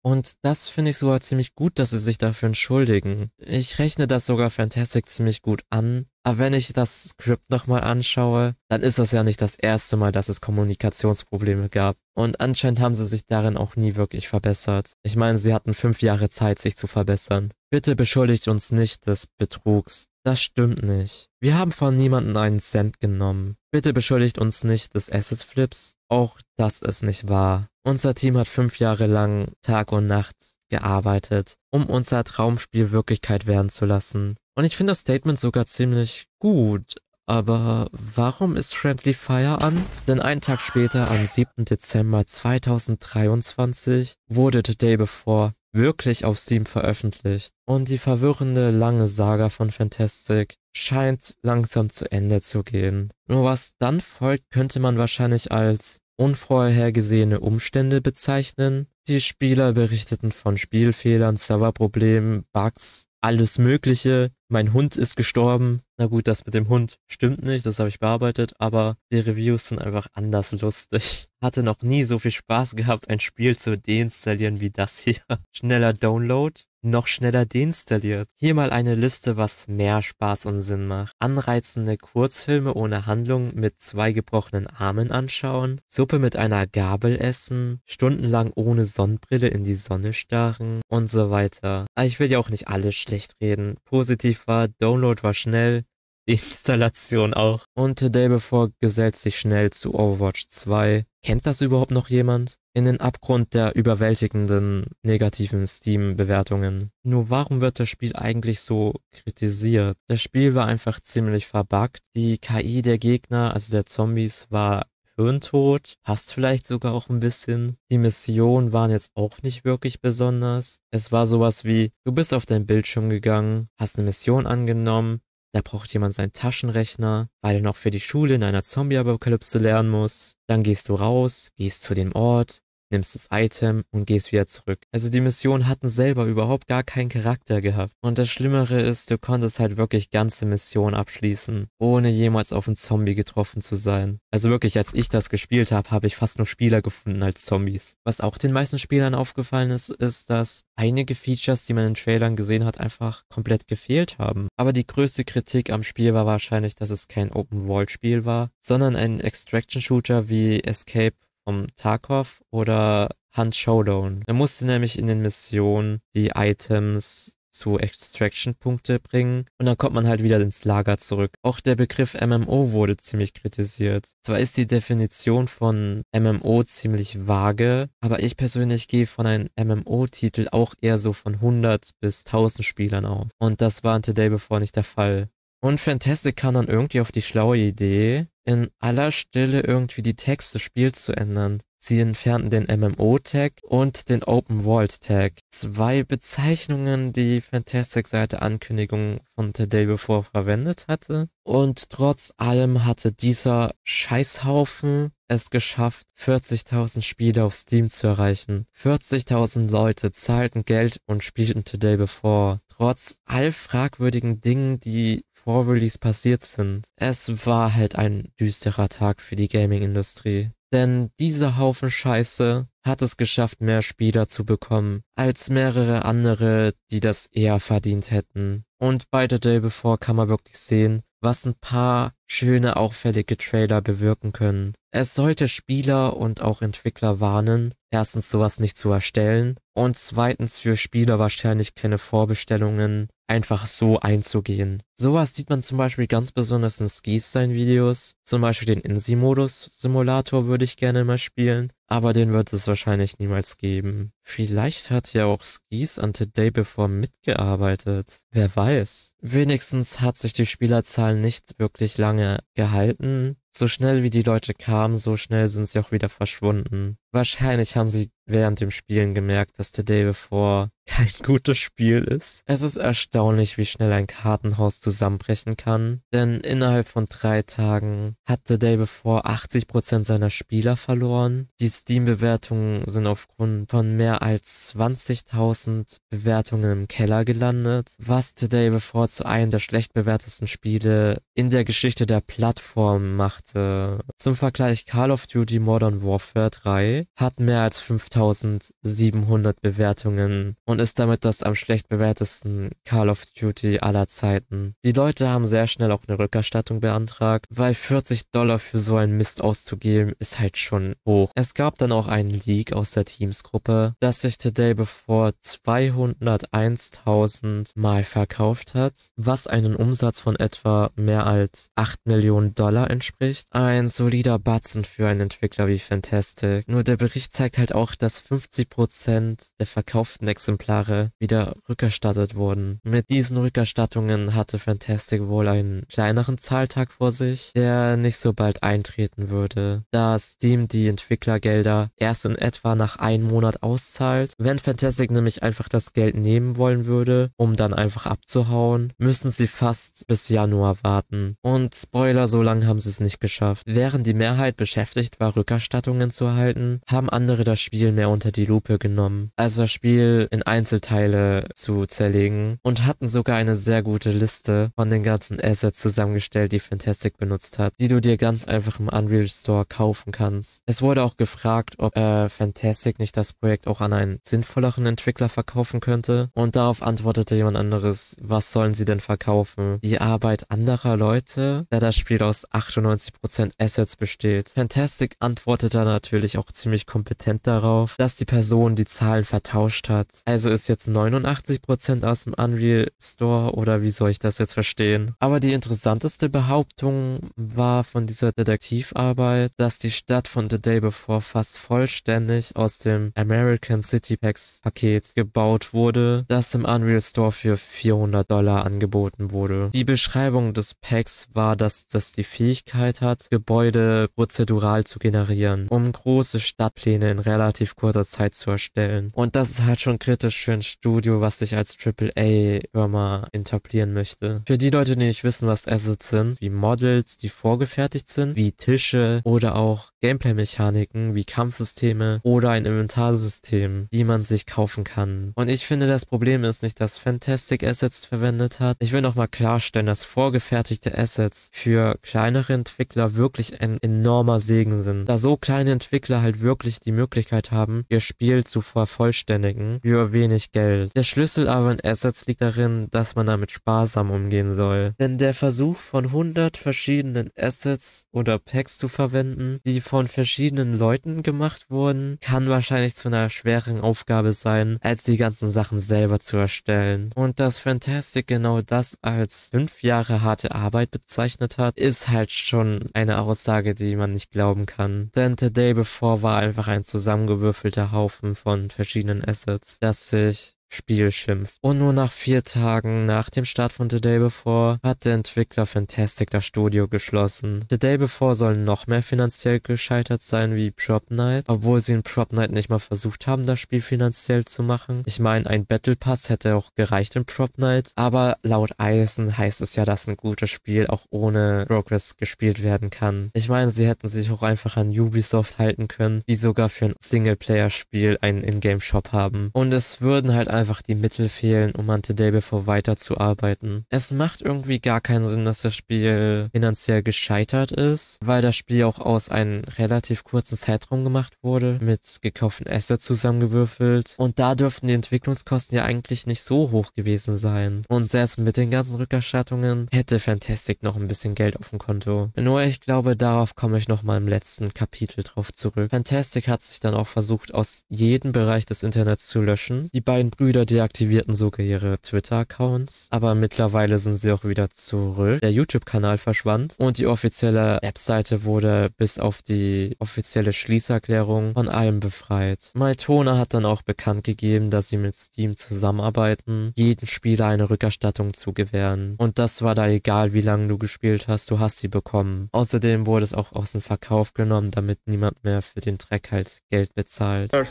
Und das finde ich sogar ziemlich gut, dass sie sich dafür entschuldigen. Ich rechne das sogar Fantastic ziemlich gut an, aber wenn ich das Skript nochmal anschaue, dann ist das ja nicht das erste Mal, dass es Kommunikationsprobleme gab. Und anscheinend haben sie sich darin auch nie wirklich verbessert. Ich meine, sie hatten fünf Jahre Zeit, sich zu verbessern. Bitte beschuldigt uns nicht des Betrugs. Das stimmt nicht. Wir haben von niemandem einen Cent genommen. Bitte beschuldigt uns nicht des Asset Flips. Auch das ist nicht wahr. Unser Team hat fünf Jahre lang Tag und Nacht gearbeitet, um unser Traumspiel Wirklichkeit werden zu lassen. Und ich finde das Statement sogar ziemlich gut. Aber warum ist Friendly Fire an? Denn einen Tag später, am 7. Dezember 2023, wurde The Day Before wirklich auf Steam veröffentlicht. Und die verwirrende lange Saga von Fantastic scheint langsam zu Ende zu gehen. Nur was dann folgt, könnte man wahrscheinlich als unvorhergesehene Umstände bezeichnen. Die Spieler berichteten von Spielfehlern, Serverproblemen, Bugs alles Mögliche. Mein Hund ist gestorben. Na gut, das mit dem Hund stimmt nicht, das habe ich bearbeitet, aber die Reviews sind einfach anders lustig. Hatte noch nie so viel Spaß gehabt, ein Spiel zu deinstallieren wie das hier. Schneller Download, noch schneller deinstalliert. Hier mal eine Liste, was mehr Spaß und Sinn macht. Anreizende Kurzfilme ohne Handlung mit zwei gebrochenen Armen anschauen, Suppe mit einer Gabel essen, stundenlang ohne Sonnenbrille in die Sonne starren und so weiter. Ah, ich will ja auch nicht alles schlecht reden. Positiv war, Download war schnell, Installation auch. Und The Day Before gesellt sich schnell zu Overwatch 2. Kennt das überhaupt noch jemand? In den Abgrund der überwältigenden negativen Steam-Bewertungen. Nur warum wird das Spiel eigentlich so kritisiert? Das Spiel war einfach ziemlich verbuggt. Die KI der Gegner, also der Zombies, war Hirntod, passt vielleicht sogar auch ein bisschen. Die Missionen waren jetzt auch nicht wirklich besonders. Es war sowas wie, du bist auf deinen Bildschirm gegangen, hast eine Mission angenommen, da braucht jemand seinen Taschenrechner, weil er noch für die Schule in einer Zombie-Apokalypse lernen muss. Dann gehst du raus, gehst zu dem Ort, nimmst das Item und gehst wieder zurück. Also die Missionen hatten selber überhaupt gar keinen Charakter gehabt. Und das Schlimmere ist, du konntest halt wirklich ganze Missionen abschließen, ohne jemals auf einen Zombie getroffen zu sein. Also wirklich, als ich das gespielt habe, habe ich fast nur Spieler gefunden als Zombies. Was auch den meisten Spielern aufgefallen ist, ist, dass einige Features, die man in Trailern gesehen hat, einfach komplett gefehlt haben. Aber die größte Kritik am Spiel war wahrscheinlich, dass es kein Open-World-Spiel war, sondern ein Extraction-Shooter wie Escape vom Tarkov oder Hunt Showdown. Er musste nämlich in den Missionen die Items zu Extraction-Punkte bringen und dann kommt man halt wieder ins Lager zurück. Auch der Begriff MMO wurde ziemlich kritisiert. Zwar ist die Definition von MMO ziemlich vage, aber ich persönlich gehe von einem MMO-Titel auch eher so von 100 bis 1000 Spielern aus. Und das war in The Day Before nicht der Fall. Und Fantastic kam dann irgendwie auf die schlaue Idee, in aller Stille irgendwie die Texte des Spiels zu ändern. Sie entfernten den MMO-Tag und den Open World Tag. Zwei Bezeichnungen, die Fantastic Seite der Ankündigung von The Day Before verwendet hatte. Und trotz allem hatte dieser Scheißhaufen es geschafft, 40.000 Spiele auf Steam zu erreichen. 40.000 Leute zahlten Geld und spielten Today Before. Trotz all fragwürdigen Dingen, die vor Release passiert sind. Es war halt ein düsterer Tag für die Gaming-Industrie. Denn dieser Haufen Scheiße hat es geschafft, mehr Spieler zu bekommen, als mehrere andere, die das eher verdient hätten. Und bei The Day Before kann man wirklich sehen, was ein paar schöne, auffällige Trailer bewirken können. Es sollte Spieler und auch Entwickler warnen, erstens sowas nicht zu erstellen und zweitens für Spieler wahrscheinlich keine Vorbestellungen einfach so einzugehen. Sowas sieht man zum Beispiel ganz besonders in ski videos Zum Beispiel den Insi-Modus-Simulator würde ich gerne mal spielen, aber den wird es wahrscheinlich niemals geben. Vielleicht hat ja auch Skis an Today Before mitgearbeitet. Wer weiß. Wenigstens hat sich die Spielerzahl nicht wirklich lange lange gehalten. So schnell wie die Leute kamen, so schnell sind sie auch wieder verschwunden. Wahrscheinlich haben sie während dem Spielen gemerkt, dass The Day Before kein gutes Spiel ist. Es ist erstaunlich, wie schnell ein Kartenhaus zusammenbrechen kann, denn innerhalb von drei Tagen hat The Day Before 80% seiner Spieler verloren. Die Steam-Bewertungen sind aufgrund von mehr als 20.000 Bewertungen im Keller gelandet, was The Day Before zu einem der schlecht bewertesten Spiele in der Geschichte der Plattform macht dachte. Äh, zum Vergleich, Call of Duty Modern Warfare 3 hat mehr als 5700 Bewertungen und ist damit das am schlecht bewertesten Call of Duty aller Zeiten. Die Leute haben sehr schnell auch eine Rückerstattung beantragt, weil 40 Dollar für so einen Mist auszugeben ist halt schon hoch. Es gab dann auch einen Leak aus der Teams-Gruppe, dass sich Today Before 201.000 Mal verkauft hat, was einen Umsatz von etwa mehr als 8 Millionen Dollar entspricht Bericht ein solider Batzen für einen Entwickler wie Fantastic. Nur der Bericht zeigt halt auch, dass 50% der verkauften Exemplare wieder rückerstattet wurden. Mit diesen Rückerstattungen hatte Fantastic wohl einen kleineren Zahltag vor sich, der nicht so bald eintreten würde, da Steam die Entwicklergelder erst in etwa nach einem Monat auszahlt. Wenn Fantastic nämlich einfach das Geld nehmen wollen würde, um dann einfach abzuhauen, müssen sie fast bis Januar warten. Und Spoiler, so lange haben sie es nicht geschafft. Während die Mehrheit beschäftigt war, Rückerstattungen zu erhalten, haben andere das Spiel mehr unter die Lupe genommen, also das Spiel in Einzelteile zu zerlegen und hatten sogar eine sehr gute Liste von den ganzen Assets zusammengestellt, die Fantastic benutzt hat, die du dir ganz einfach im Unreal Store kaufen kannst. Es wurde auch gefragt, ob äh, Fantastic nicht das Projekt auch an einen sinnvolleren Entwickler verkaufen könnte und darauf antwortete jemand anderes, was sollen sie denn verkaufen? Die Arbeit anderer Leute, da das Spiel aus 98 50% Assets besteht. Fantastic antwortete natürlich auch ziemlich kompetent darauf, dass die Person die Zahlen vertauscht hat. Also ist jetzt 89% aus dem Unreal Store oder wie soll ich das jetzt verstehen? Aber die interessanteste Behauptung war von dieser Detektivarbeit, dass die Stadt von The Day Before fast vollständig aus dem American City Packs Paket gebaut wurde, das im Unreal Store für 400 Dollar angeboten wurde. Die Beschreibung des Packs war, dass das die Fähigkeit hat, Gebäude prozedural zu generieren, um große Stadtpläne in relativ kurzer Zeit zu erstellen. Und das ist halt schon kritisch für ein Studio, was sich als AAA-Firma etablieren möchte. Für die Leute, die nicht wissen, was Assets sind, wie Models, die vorgefertigt sind, wie Tische oder auch Gameplay-Mechaniken wie Kampfsysteme oder ein Inventarsystem, die man sich kaufen kann. Und ich finde, das Problem ist nicht, dass Fantastic Assets verwendet hat. Ich will nochmal klarstellen, dass vorgefertigte Assets für kleinere Entwickler wirklich ein enormer Segen sind, da so kleine Entwickler halt wirklich die Möglichkeit haben, ihr Spiel zu vervollständigen für wenig Geld. Der Schlüssel aber in Assets liegt darin, dass man damit sparsam umgehen soll. Denn der Versuch von 100 verschiedenen Assets oder Packs zu verwenden, die von verschiedenen Leuten gemacht wurden, kann wahrscheinlich zu einer schwereren Aufgabe sein, als die ganzen Sachen selber zu erstellen. Und dass Fantastic genau das als fünf Jahre harte Arbeit bezeichnet hat, ist halt schon eine Aussage, die man nicht glauben kann. Denn The Day Before war einfach ein zusammengewürfelter Haufen von verschiedenen Assets, das sich Spiel schimpft. Und nur nach vier Tagen nach dem Start von The Day Before hat der Entwickler Fantastic das Studio geschlossen. The Day Before soll noch mehr finanziell gescheitert sein wie Prop Night, obwohl sie in Prop Night nicht mal versucht haben, das Spiel finanziell zu machen. Ich meine, ein Battle Pass hätte auch gereicht in Prop Night, aber laut Eisen heißt es ja, dass ein gutes Spiel auch ohne Progress gespielt werden kann. Ich meine, sie hätten sich auch einfach an Ubisoft halten können, die sogar für ein Singleplayer-Spiel einen Ingame-Shop haben. Und es würden halt einfach die Mittel fehlen, um an The Before weiterzuarbeiten. Es macht irgendwie gar keinen Sinn, dass das Spiel finanziell gescheitert ist, weil das Spiel auch aus einem relativ kurzen Zeitraum gemacht wurde, mit gekauften Assets zusammengewürfelt. Und da dürften die Entwicklungskosten ja eigentlich nicht so hoch gewesen sein. Und selbst mit den ganzen Rückerstattungen hätte Fantastic noch ein bisschen Geld auf dem Konto. Nur ich glaube, darauf komme ich nochmal im letzten Kapitel drauf zurück. Fantastic hat sich dann auch versucht, aus jedem Bereich des Internets zu löschen. Die beiden Brüder Brüder deaktivierten sogar ihre Twitter-Accounts, aber mittlerweile sind sie auch wieder zurück. Der YouTube-Kanal verschwand und die offizielle App-Seite wurde bis auf die offizielle Schließerklärung von allem befreit. Maltona hat dann auch bekannt gegeben, dass sie mit Steam zusammenarbeiten, jedem Spieler eine Rückerstattung zu gewähren. Und das war da egal, wie lange du gespielt hast, du hast sie bekommen. Außerdem wurde es auch aus dem Verkauf genommen, damit niemand mehr für den Dreck halt Geld bezahlt. Earth.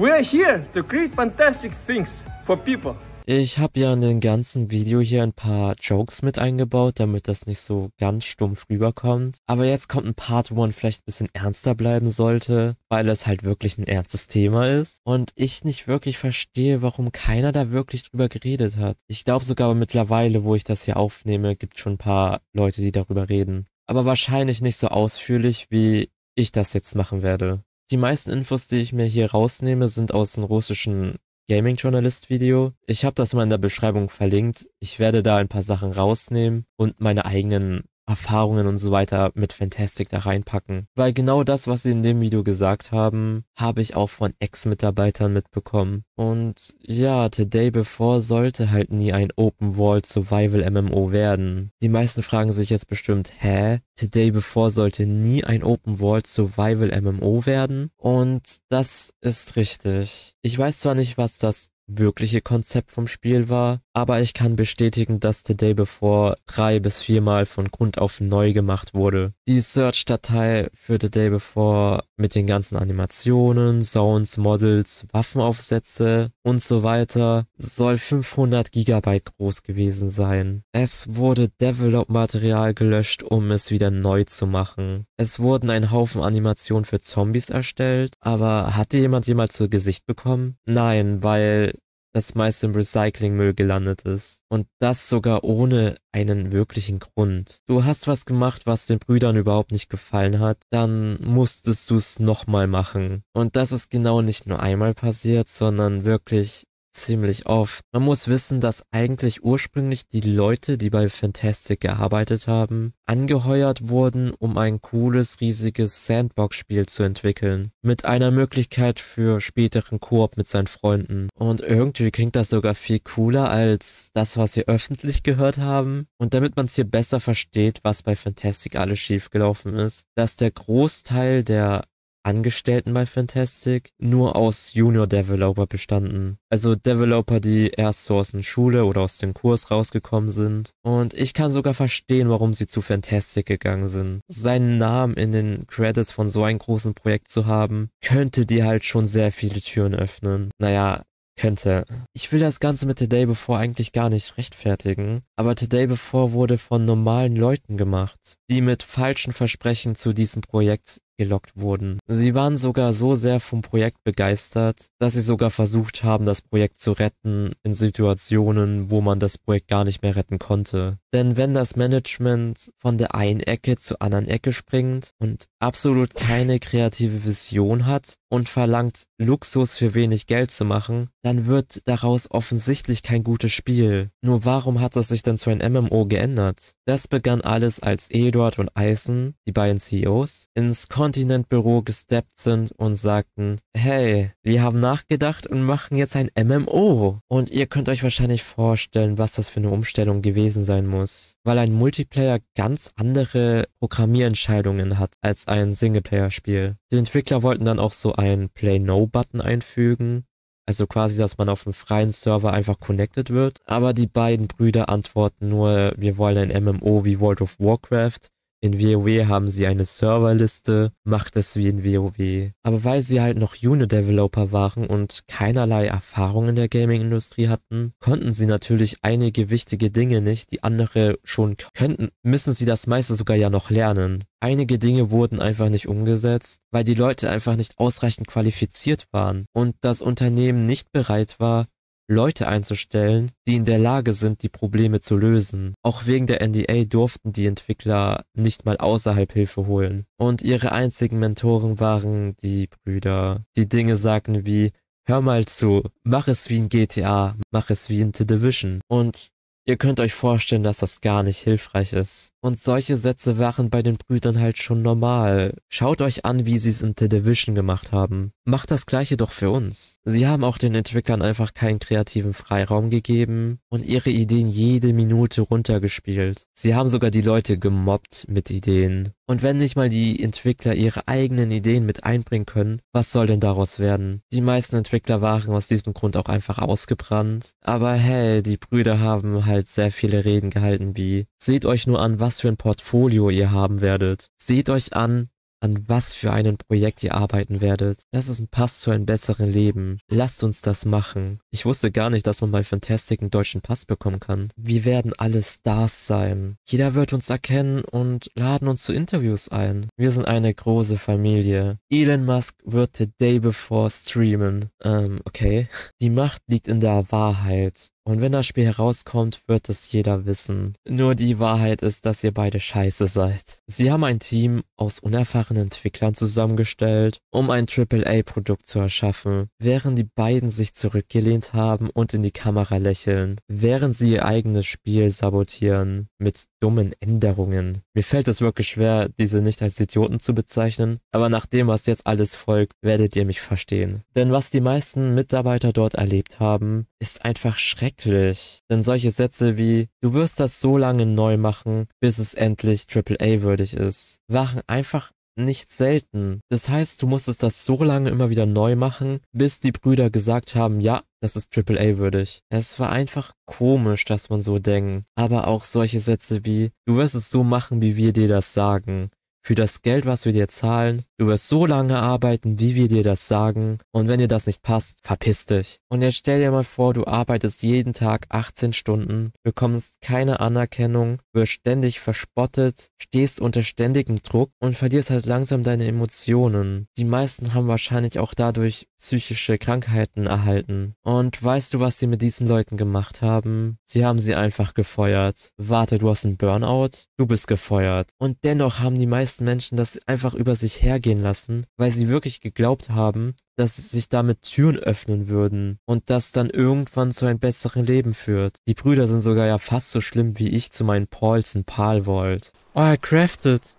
We are here to create fantastic things for people. Ich habe ja in dem ganzen Video hier ein paar Jokes mit eingebaut, damit das nicht so ganz stumpf rüberkommt. Aber jetzt kommt ein Part, wo man vielleicht ein bisschen ernster bleiben sollte, weil es halt wirklich ein ernstes Thema ist. Und ich nicht wirklich verstehe, warum keiner da wirklich drüber geredet hat. Ich glaube sogar mittlerweile, wo ich das hier aufnehme, gibt schon ein paar Leute, die darüber reden. Aber wahrscheinlich nicht so ausführlich, wie ich das jetzt machen werde. Die meisten Infos, die ich mir hier rausnehme, sind aus einem russischen Gaming Journalist Video. Ich habe das mal in der Beschreibung verlinkt. Ich werde da ein paar Sachen rausnehmen und meine eigenen Erfahrungen und so weiter mit Fantastic da reinpacken. Weil genau das, was sie in dem Video gesagt haben, habe ich auch von Ex-Mitarbeitern mitbekommen. Und ja, The Day Before sollte halt nie ein Open World Survival MMO werden. Die meisten fragen sich jetzt bestimmt, hä? The Day Before sollte nie ein Open World Survival MMO werden? Und das ist richtig. Ich weiß zwar nicht, was das wirkliche Konzept vom Spiel war, aber ich kann bestätigen, dass The Day Before drei bis viermal von Grund auf neu gemacht wurde. Die Search-Datei für The Day Before mit den ganzen Animationen, Sounds, Models, Waffenaufsätze und so weiter soll 500 GB groß gewesen sein. Es wurde Develop-Material gelöscht, um es wieder neu zu machen. Es wurden ein Haufen Animationen für Zombies erstellt, aber hatte jemand jemals zu Gesicht bekommen? Nein, weil das meist im Recyclingmüll gelandet ist. Und das sogar ohne einen wirklichen Grund. Du hast was gemacht, was den Brüdern überhaupt nicht gefallen hat, dann musstest du es nochmal machen. Und das ist genau nicht nur einmal passiert, sondern wirklich ziemlich oft. Man muss wissen, dass eigentlich ursprünglich die Leute, die bei Fantastic gearbeitet haben, angeheuert wurden, um ein cooles, riesiges Sandbox-Spiel zu entwickeln. Mit einer Möglichkeit für späteren Koop mit seinen Freunden. Und irgendwie klingt das sogar viel cooler als das, was wir öffentlich gehört haben. Und damit man es hier besser versteht, was bei Fantastic alles schiefgelaufen ist, dass der Großteil der Angestellten bei Fantastic nur aus Junior-Developer bestanden. Also Developer, die erst so aus der Schule oder aus dem Kurs rausgekommen sind. Und ich kann sogar verstehen, warum sie zu Fantastic gegangen sind. Seinen Namen in den Credits von so einem großen Projekt zu haben, könnte dir halt schon sehr viele Türen öffnen. Naja, könnte. Ich will das Ganze mit Today Before eigentlich gar nicht rechtfertigen, aber Today Before wurde von normalen Leuten gemacht, die mit falschen Versprechen zu diesem Projekt gelockt wurden. Sie waren sogar so sehr vom Projekt begeistert, dass sie sogar versucht haben, das Projekt zu retten in Situationen, wo man das Projekt gar nicht mehr retten konnte. Denn wenn das Management von der einen Ecke zur anderen Ecke springt und absolut keine kreative Vision hat und verlangt, Luxus für wenig Geld zu machen, dann wird daraus offensichtlich kein gutes Spiel. Nur warum hat das sich dann zu einem MMO geändert? Das begann alles, als Eduard und Eisen, die beiden CEOs, ins Kon Continent-Büro gesteppt sind und sagten, hey, wir haben nachgedacht und machen jetzt ein MMO. Und ihr könnt euch wahrscheinlich vorstellen, was das für eine Umstellung gewesen sein muss, weil ein Multiplayer ganz andere Programmierentscheidungen hat als ein Singleplayer-Spiel. Die Entwickler wollten dann auch so einen Play-No-Button einfügen, also quasi, dass man auf einem freien Server einfach connected wird. Aber die beiden Brüder antworten nur, wir wollen ein MMO wie World of Warcraft. In WoW haben sie eine Serverliste, macht es wie in WoW. Aber weil sie halt noch Unit-Developer waren und keinerlei Erfahrung in der Gaming-Industrie hatten, konnten sie natürlich einige wichtige Dinge nicht, die andere schon könnten, müssen sie das meiste sogar ja noch lernen. Einige Dinge wurden einfach nicht umgesetzt, weil die Leute einfach nicht ausreichend qualifiziert waren und das Unternehmen nicht bereit war, Leute einzustellen, die in der Lage sind, die Probleme zu lösen. Auch wegen der NDA durften die Entwickler nicht mal außerhalb Hilfe holen. Und ihre einzigen Mentoren waren die Brüder, die Dinge sagten wie, hör mal zu, mach es wie in GTA, mach es wie in The Division. Und Ihr könnt euch vorstellen, dass das gar nicht hilfreich ist. Und solche Sätze waren bei den Brüdern halt schon normal. Schaut euch an, wie sie es in The Division gemacht haben. Macht das gleiche doch für uns. Sie haben auch den Entwicklern einfach keinen kreativen Freiraum gegeben und ihre Ideen jede Minute runtergespielt. Sie haben sogar die Leute gemobbt mit Ideen. Und wenn nicht mal die Entwickler ihre eigenen Ideen mit einbringen können, was soll denn daraus werden? Die meisten Entwickler waren aus diesem Grund auch einfach ausgebrannt. Aber hey, die Brüder haben halt sehr viele Reden gehalten wie, seht euch nur an, was für ein Portfolio ihr haben werdet. Seht euch an, an was für einem Projekt ihr arbeiten werdet. Das ist ein Pass zu einem besseren Leben. Lasst uns das machen. Ich wusste gar nicht, dass man bei Fantastic einen deutschen Pass bekommen kann. Wir werden alle Stars sein. Jeder wird uns erkennen und laden uns zu Interviews ein. Wir sind eine große Familie. Elon Musk wird the day before streamen. Ähm, okay. Die Macht liegt in der Wahrheit. Und wenn das Spiel herauskommt, wird es jeder wissen. Nur die Wahrheit ist, dass ihr beide scheiße seid. Sie haben ein Team aus unerfahrenen Entwicklern zusammengestellt, um ein AAA-Produkt zu erschaffen, während die beiden sich zurückgelehnt haben und in die Kamera lächeln, während sie ihr eigenes Spiel sabotieren mit dummen Änderungen. Mir fällt es wirklich schwer, diese nicht als Idioten zu bezeichnen, aber nach dem, was jetzt alles folgt, werdet ihr mich verstehen. Denn was die meisten Mitarbeiter dort erlebt haben, ist einfach schrecklich schrecklich. Denn solche Sätze wie, du wirst das so lange neu machen, bis es endlich AAA würdig ist, waren einfach nicht selten. Das heißt, du musstest das so lange immer wieder neu machen, bis die Brüder gesagt haben, ja, das ist AAA würdig. Es war einfach komisch, dass man so denkt. Aber auch solche Sätze wie, du wirst es so machen, wie wir dir das sagen, für das Geld, was wir dir zahlen. Du wirst so lange arbeiten, wie wir dir das sagen. Und wenn dir das nicht passt, verpiss dich. Und jetzt stell dir mal vor, du arbeitest jeden Tag 18 Stunden, bekommst keine Anerkennung wirst ständig verspottet, stehst unter ständigem Druck und verlierst halt langsam deine Emotionen. Die meisten haben wahrscheinlich auch dadurch psychische Krankheiten erhalten. Und weißt du, was sie mit diesen Leuten gemacht haben? Sie haben sie einfach gefeuert. Warte, du hast einen Burnout? Du bist gefeuert. Und dennoch haben die meisten Menschen das einfach über sich hergehen lassen, weil sie wirklich geglaubt haben, dass sich damit Türen öffnen würden und das dann irgendwann zu einem besseren Leben führt. Die Brüder sind sogar ja fast so schlimm wie ich zu meinen Pauls in Palwold. Oh, er craftet.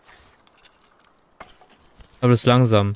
Aber das ist langsam.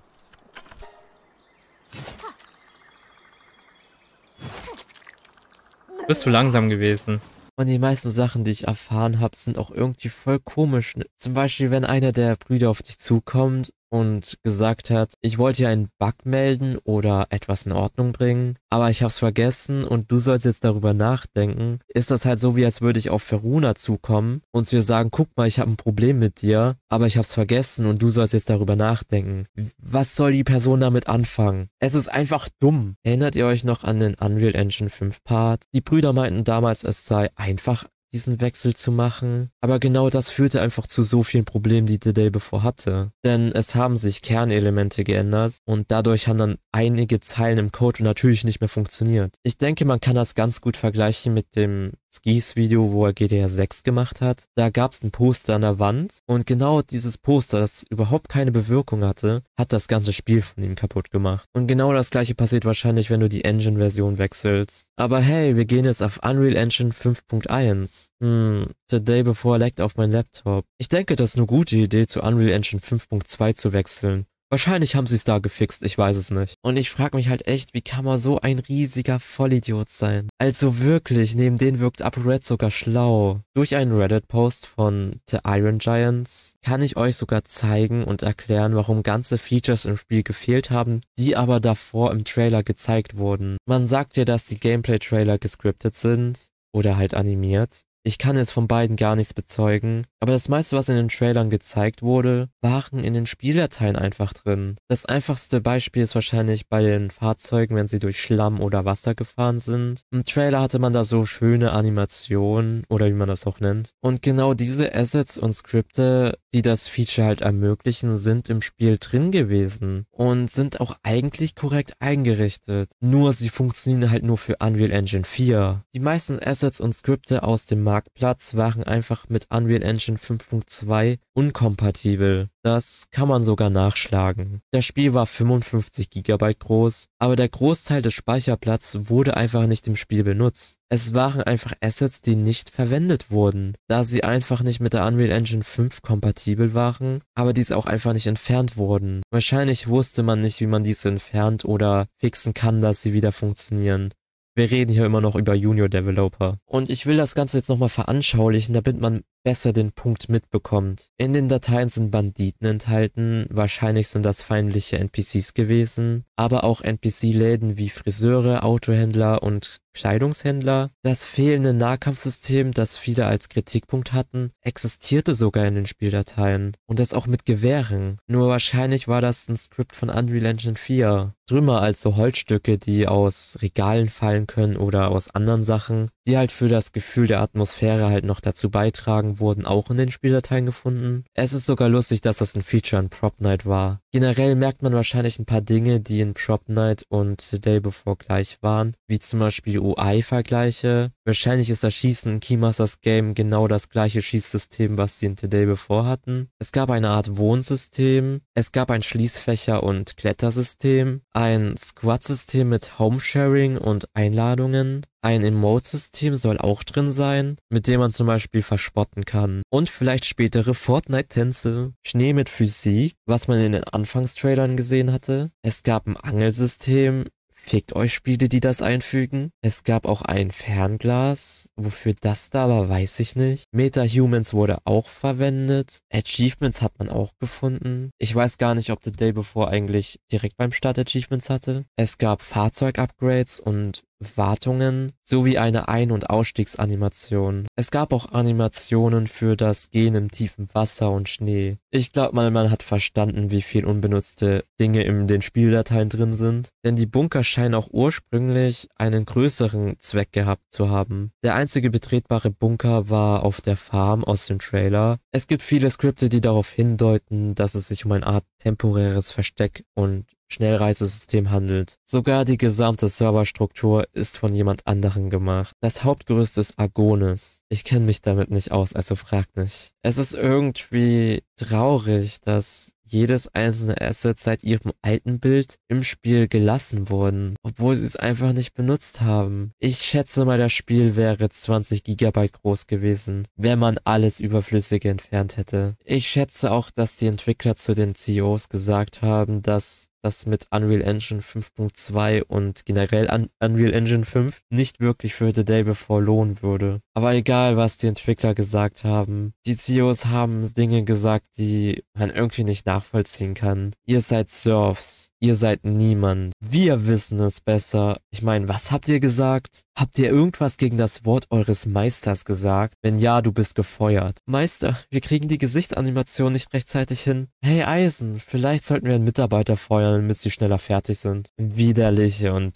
Bist du langsam gewesen? Und die meisten Sachen, die ich erfahren habe, sind auch irgendwie voll komisch. Zum Beispiel, wenn einer der Brüder auf dich zukommt und gesagt hat, ich wollte hier einen Bug melden oder etwas in Ordnung bringen, aber ich hab's vergessen und du sollst jetzt darüber nachdenken, ist das halt so wie als würde ich auf Veruna zukommen und zu sagen, guck mal, ich hab ein Problem mit dir, aber ich hab's vergessen und du sollst jetzt darüber nachdenken. Was soll die Person damit anfangen? Es ist einfach dumm. Erinnert ihr euch noch an den Unreal Engine 5 Part? Die Brüder meinten damals, es sei einfach diesen Wechsel zu machen. Aber genau das führte einfach zu so vielen Problemen, die The Day Before hatte. Denn es haben sich Kernelemente geändert und dadurch haben dann einige Zeilen im Code natürlich nicht mehr funktioniert. Ich denke, man kann das ganz gut vergleichen mit dem Skis Video, wo er GTA 6 gemacht hat, da gab es ein Poster an der Wand und genau dieses Poster, das überhaupt keine Bewirkung hatte, hat das ganze Spiel von ihm kaputt gemacht. Und genau das gleiche passiert wahrscheinlich, wenn du die Engine-Version wechselst. Aber hey, wir gehen jetzt auf Unreal Engine 5.1. Hm, the day before lagged auf mein Laptop. Ich denke, das ist eine gute Idee, zu Unreal Engine 5.2 zu wechseln. Wahrscheinlich haben sie es da gefixt, ich weiß es nicht. Und ich frage mich halt echt, wie kann man so ein riesiger Vollidiot sein? Also wirklich, neben denen wirkt ApoRed sogar schlau. Durch einen Reddit-Post von The Iron Giants kann ich euch sogar zeigen und erklären, warum ganze Features im Spiel gefehlt haben, die aber davor im Trailer gezeigt wurden. Man sagt ja, dass die Gameplay-Trailer gescriptet sind oder halt animiert. Ich kann jetzt von beiden gar nichts bezeugen, aber das meiste, was in den Trailern gezeigt wurde, waren in den Spieldateien einfach drin. Das einfachste Beispiel ist wahrscheinlich bei den Fahrzeugen, wenn sie durch Schlamm oder Wasser gefahren sind. Im Trailer hatte man da so schöne Animationen oder wie man das auch nennt. Und genau diese Assets und Skripte, die das Feature halt ermöglichen, sind im Spiel drin gewesen und sind auch eigentlich korrekt eingerichtet. Nur sie funktionieren halt nur für Unreal Engine 4. Die meisten Assets und Skripte aus dem Marktplatz waren einfach mit Unreal Engine 5.2 unkompatibel. Das kann man sogar nachschlagen. Das Spiel war 55 GB groß, aber der Großteil des Speicherplatzes wurde einfach nicht im Spiel benutzt. Es waren einfach Assets, die nicht verwendet wurden, da sie einfach nicht mit der Unreal Engine 5 kompatibel waren, aber dies auch einfach nicht entfernt wurden. Wahrscheinlich wusste man nicht, wie man diese entfernt oder fixen kann, dass sie wieder funktionieren. Wir reden hier immer noch über Junior Developer. Und ich will das Ganze jetzt nochmal veranschaulichen, damit man besser den Punkt mitbekommt. In den Dateien sind Banditen enthalten, wahrscheinlich sind das feindliche NPCs gewesen, aber auch NPC-Läden wie Friseure, Autohändler und Kleidungshändler. Das fehlende Nahkampfsystem, das viele als Kritikpunkt hatten, existierte sogar in den Spieldateien. Und das auch mit Gewehren. Nur wahrscheinlich war das ein Skript von Unreal Engine 4. Trümmer, also Holzstücke, die aus Regalen fallen können oder aus anderen Sachen, die halt für das Gefühl der Atmosphäre halt noch dazu beitragen, wurden auch in den Spieldateien gefunden. Es ist sogar lustig, dass das ein Feature in Prop Night war. Generell merkt man wahrscheinlich ein paar Dinge, die in Prop Night und The Day Before gleich waren, wie zum Beispiel UI-Vergleiche. Wahrscheinlich ist das Schießen in Keymasters Game genau das gleiche Schießsystem, was sie in The Day Before hatten. Es gab eine Art Wohnsystem, es gab ein Schließfächer- und Klettersystem, ein Squad-System mit Homesharing und Einladungen, ein Emote-System soll auch drin sein, mit dem man zum Beispiel verspotten kann. Und vielleicht spätere Fortnite-Tänze. Schnee mit Physik, was man in den Anfang Anfangstrailern gesehen hatte. Es gab ein Angelsystem, Fickt euch Spiele, die das einfügen. Es gab auch ein Fernglas. Wofür das da war, weiß ich nicht. Meta-Humans wurde auch verwendet. Achievements hat man auch gefunden. Ich weiß gar nicht, ob The Day Before eigentlich direkt beim Start Achievements hatte. Es gab Fahrzeug-Upgrades und Wartungen sowie eine Ein- und Ausstiegsanimation. Es gab auch Animationen für das Gehen im tiefen Wasser und Schnee. Ich glaube mal, man hat verstanden, wie viel unbenutzte Dinge in den Spieldateien drin sind. Denn die Bunker scheinen auch ursprünglich einen größeren Zweck gehabt zu haben. Der einzige betretbare Bunker war auf der Farm aus dem Trailer. Es gibt viele Skripte, die darauf hindeuten, dass es sich um eine Art temporäres Versteck und Schnellreisesystem handelt. Sogar die gesamte Serverstruktur ist von jemand anderem gemacht. Das Hauptgerüst ist Argonis. Ich kenne mich damit nicht aus, also frag nicht. Es ist irgendwie traurig, dass jedes einzelne Asset seit ihrem alten Bild im Spiel gelassen wurden, obwohl sie es einfach nicht benutzt haben. Ich schätze mal, das Spiel wäre 20 GB groß gewesen, wenn man alles Überflüssige entfernt hätte. Ich schätze auch, dass die Entwickler zu den CEOs gesagt haben, dass das mit Unreal Engine 5.2 und generell Un Unreal Engine 5 nicht wirklich für The Day Before lohnen würde. Aber egal, was die Entwickler gesagt haben, die CEOs haben Dinge gesagt, die man irgendwie nicht nachvollziehen nachvollziehen kann. Ihr seid Surfs. ihr seid niemand. Wir wissen es besser. Ich meine, was habt ihr gesagt? Habt ihr irgendwas gegen das Wort eures Meisters gesagt? Wenn ja, du bist gefeuert. Meister, wir kriegen die Gesichtsanimation nicht rechtzeitig hin. Hey Eisen, vielleicht sollten wir einen Mitarbeiter feuern, damit sie schneller fertig sind. Widerliche und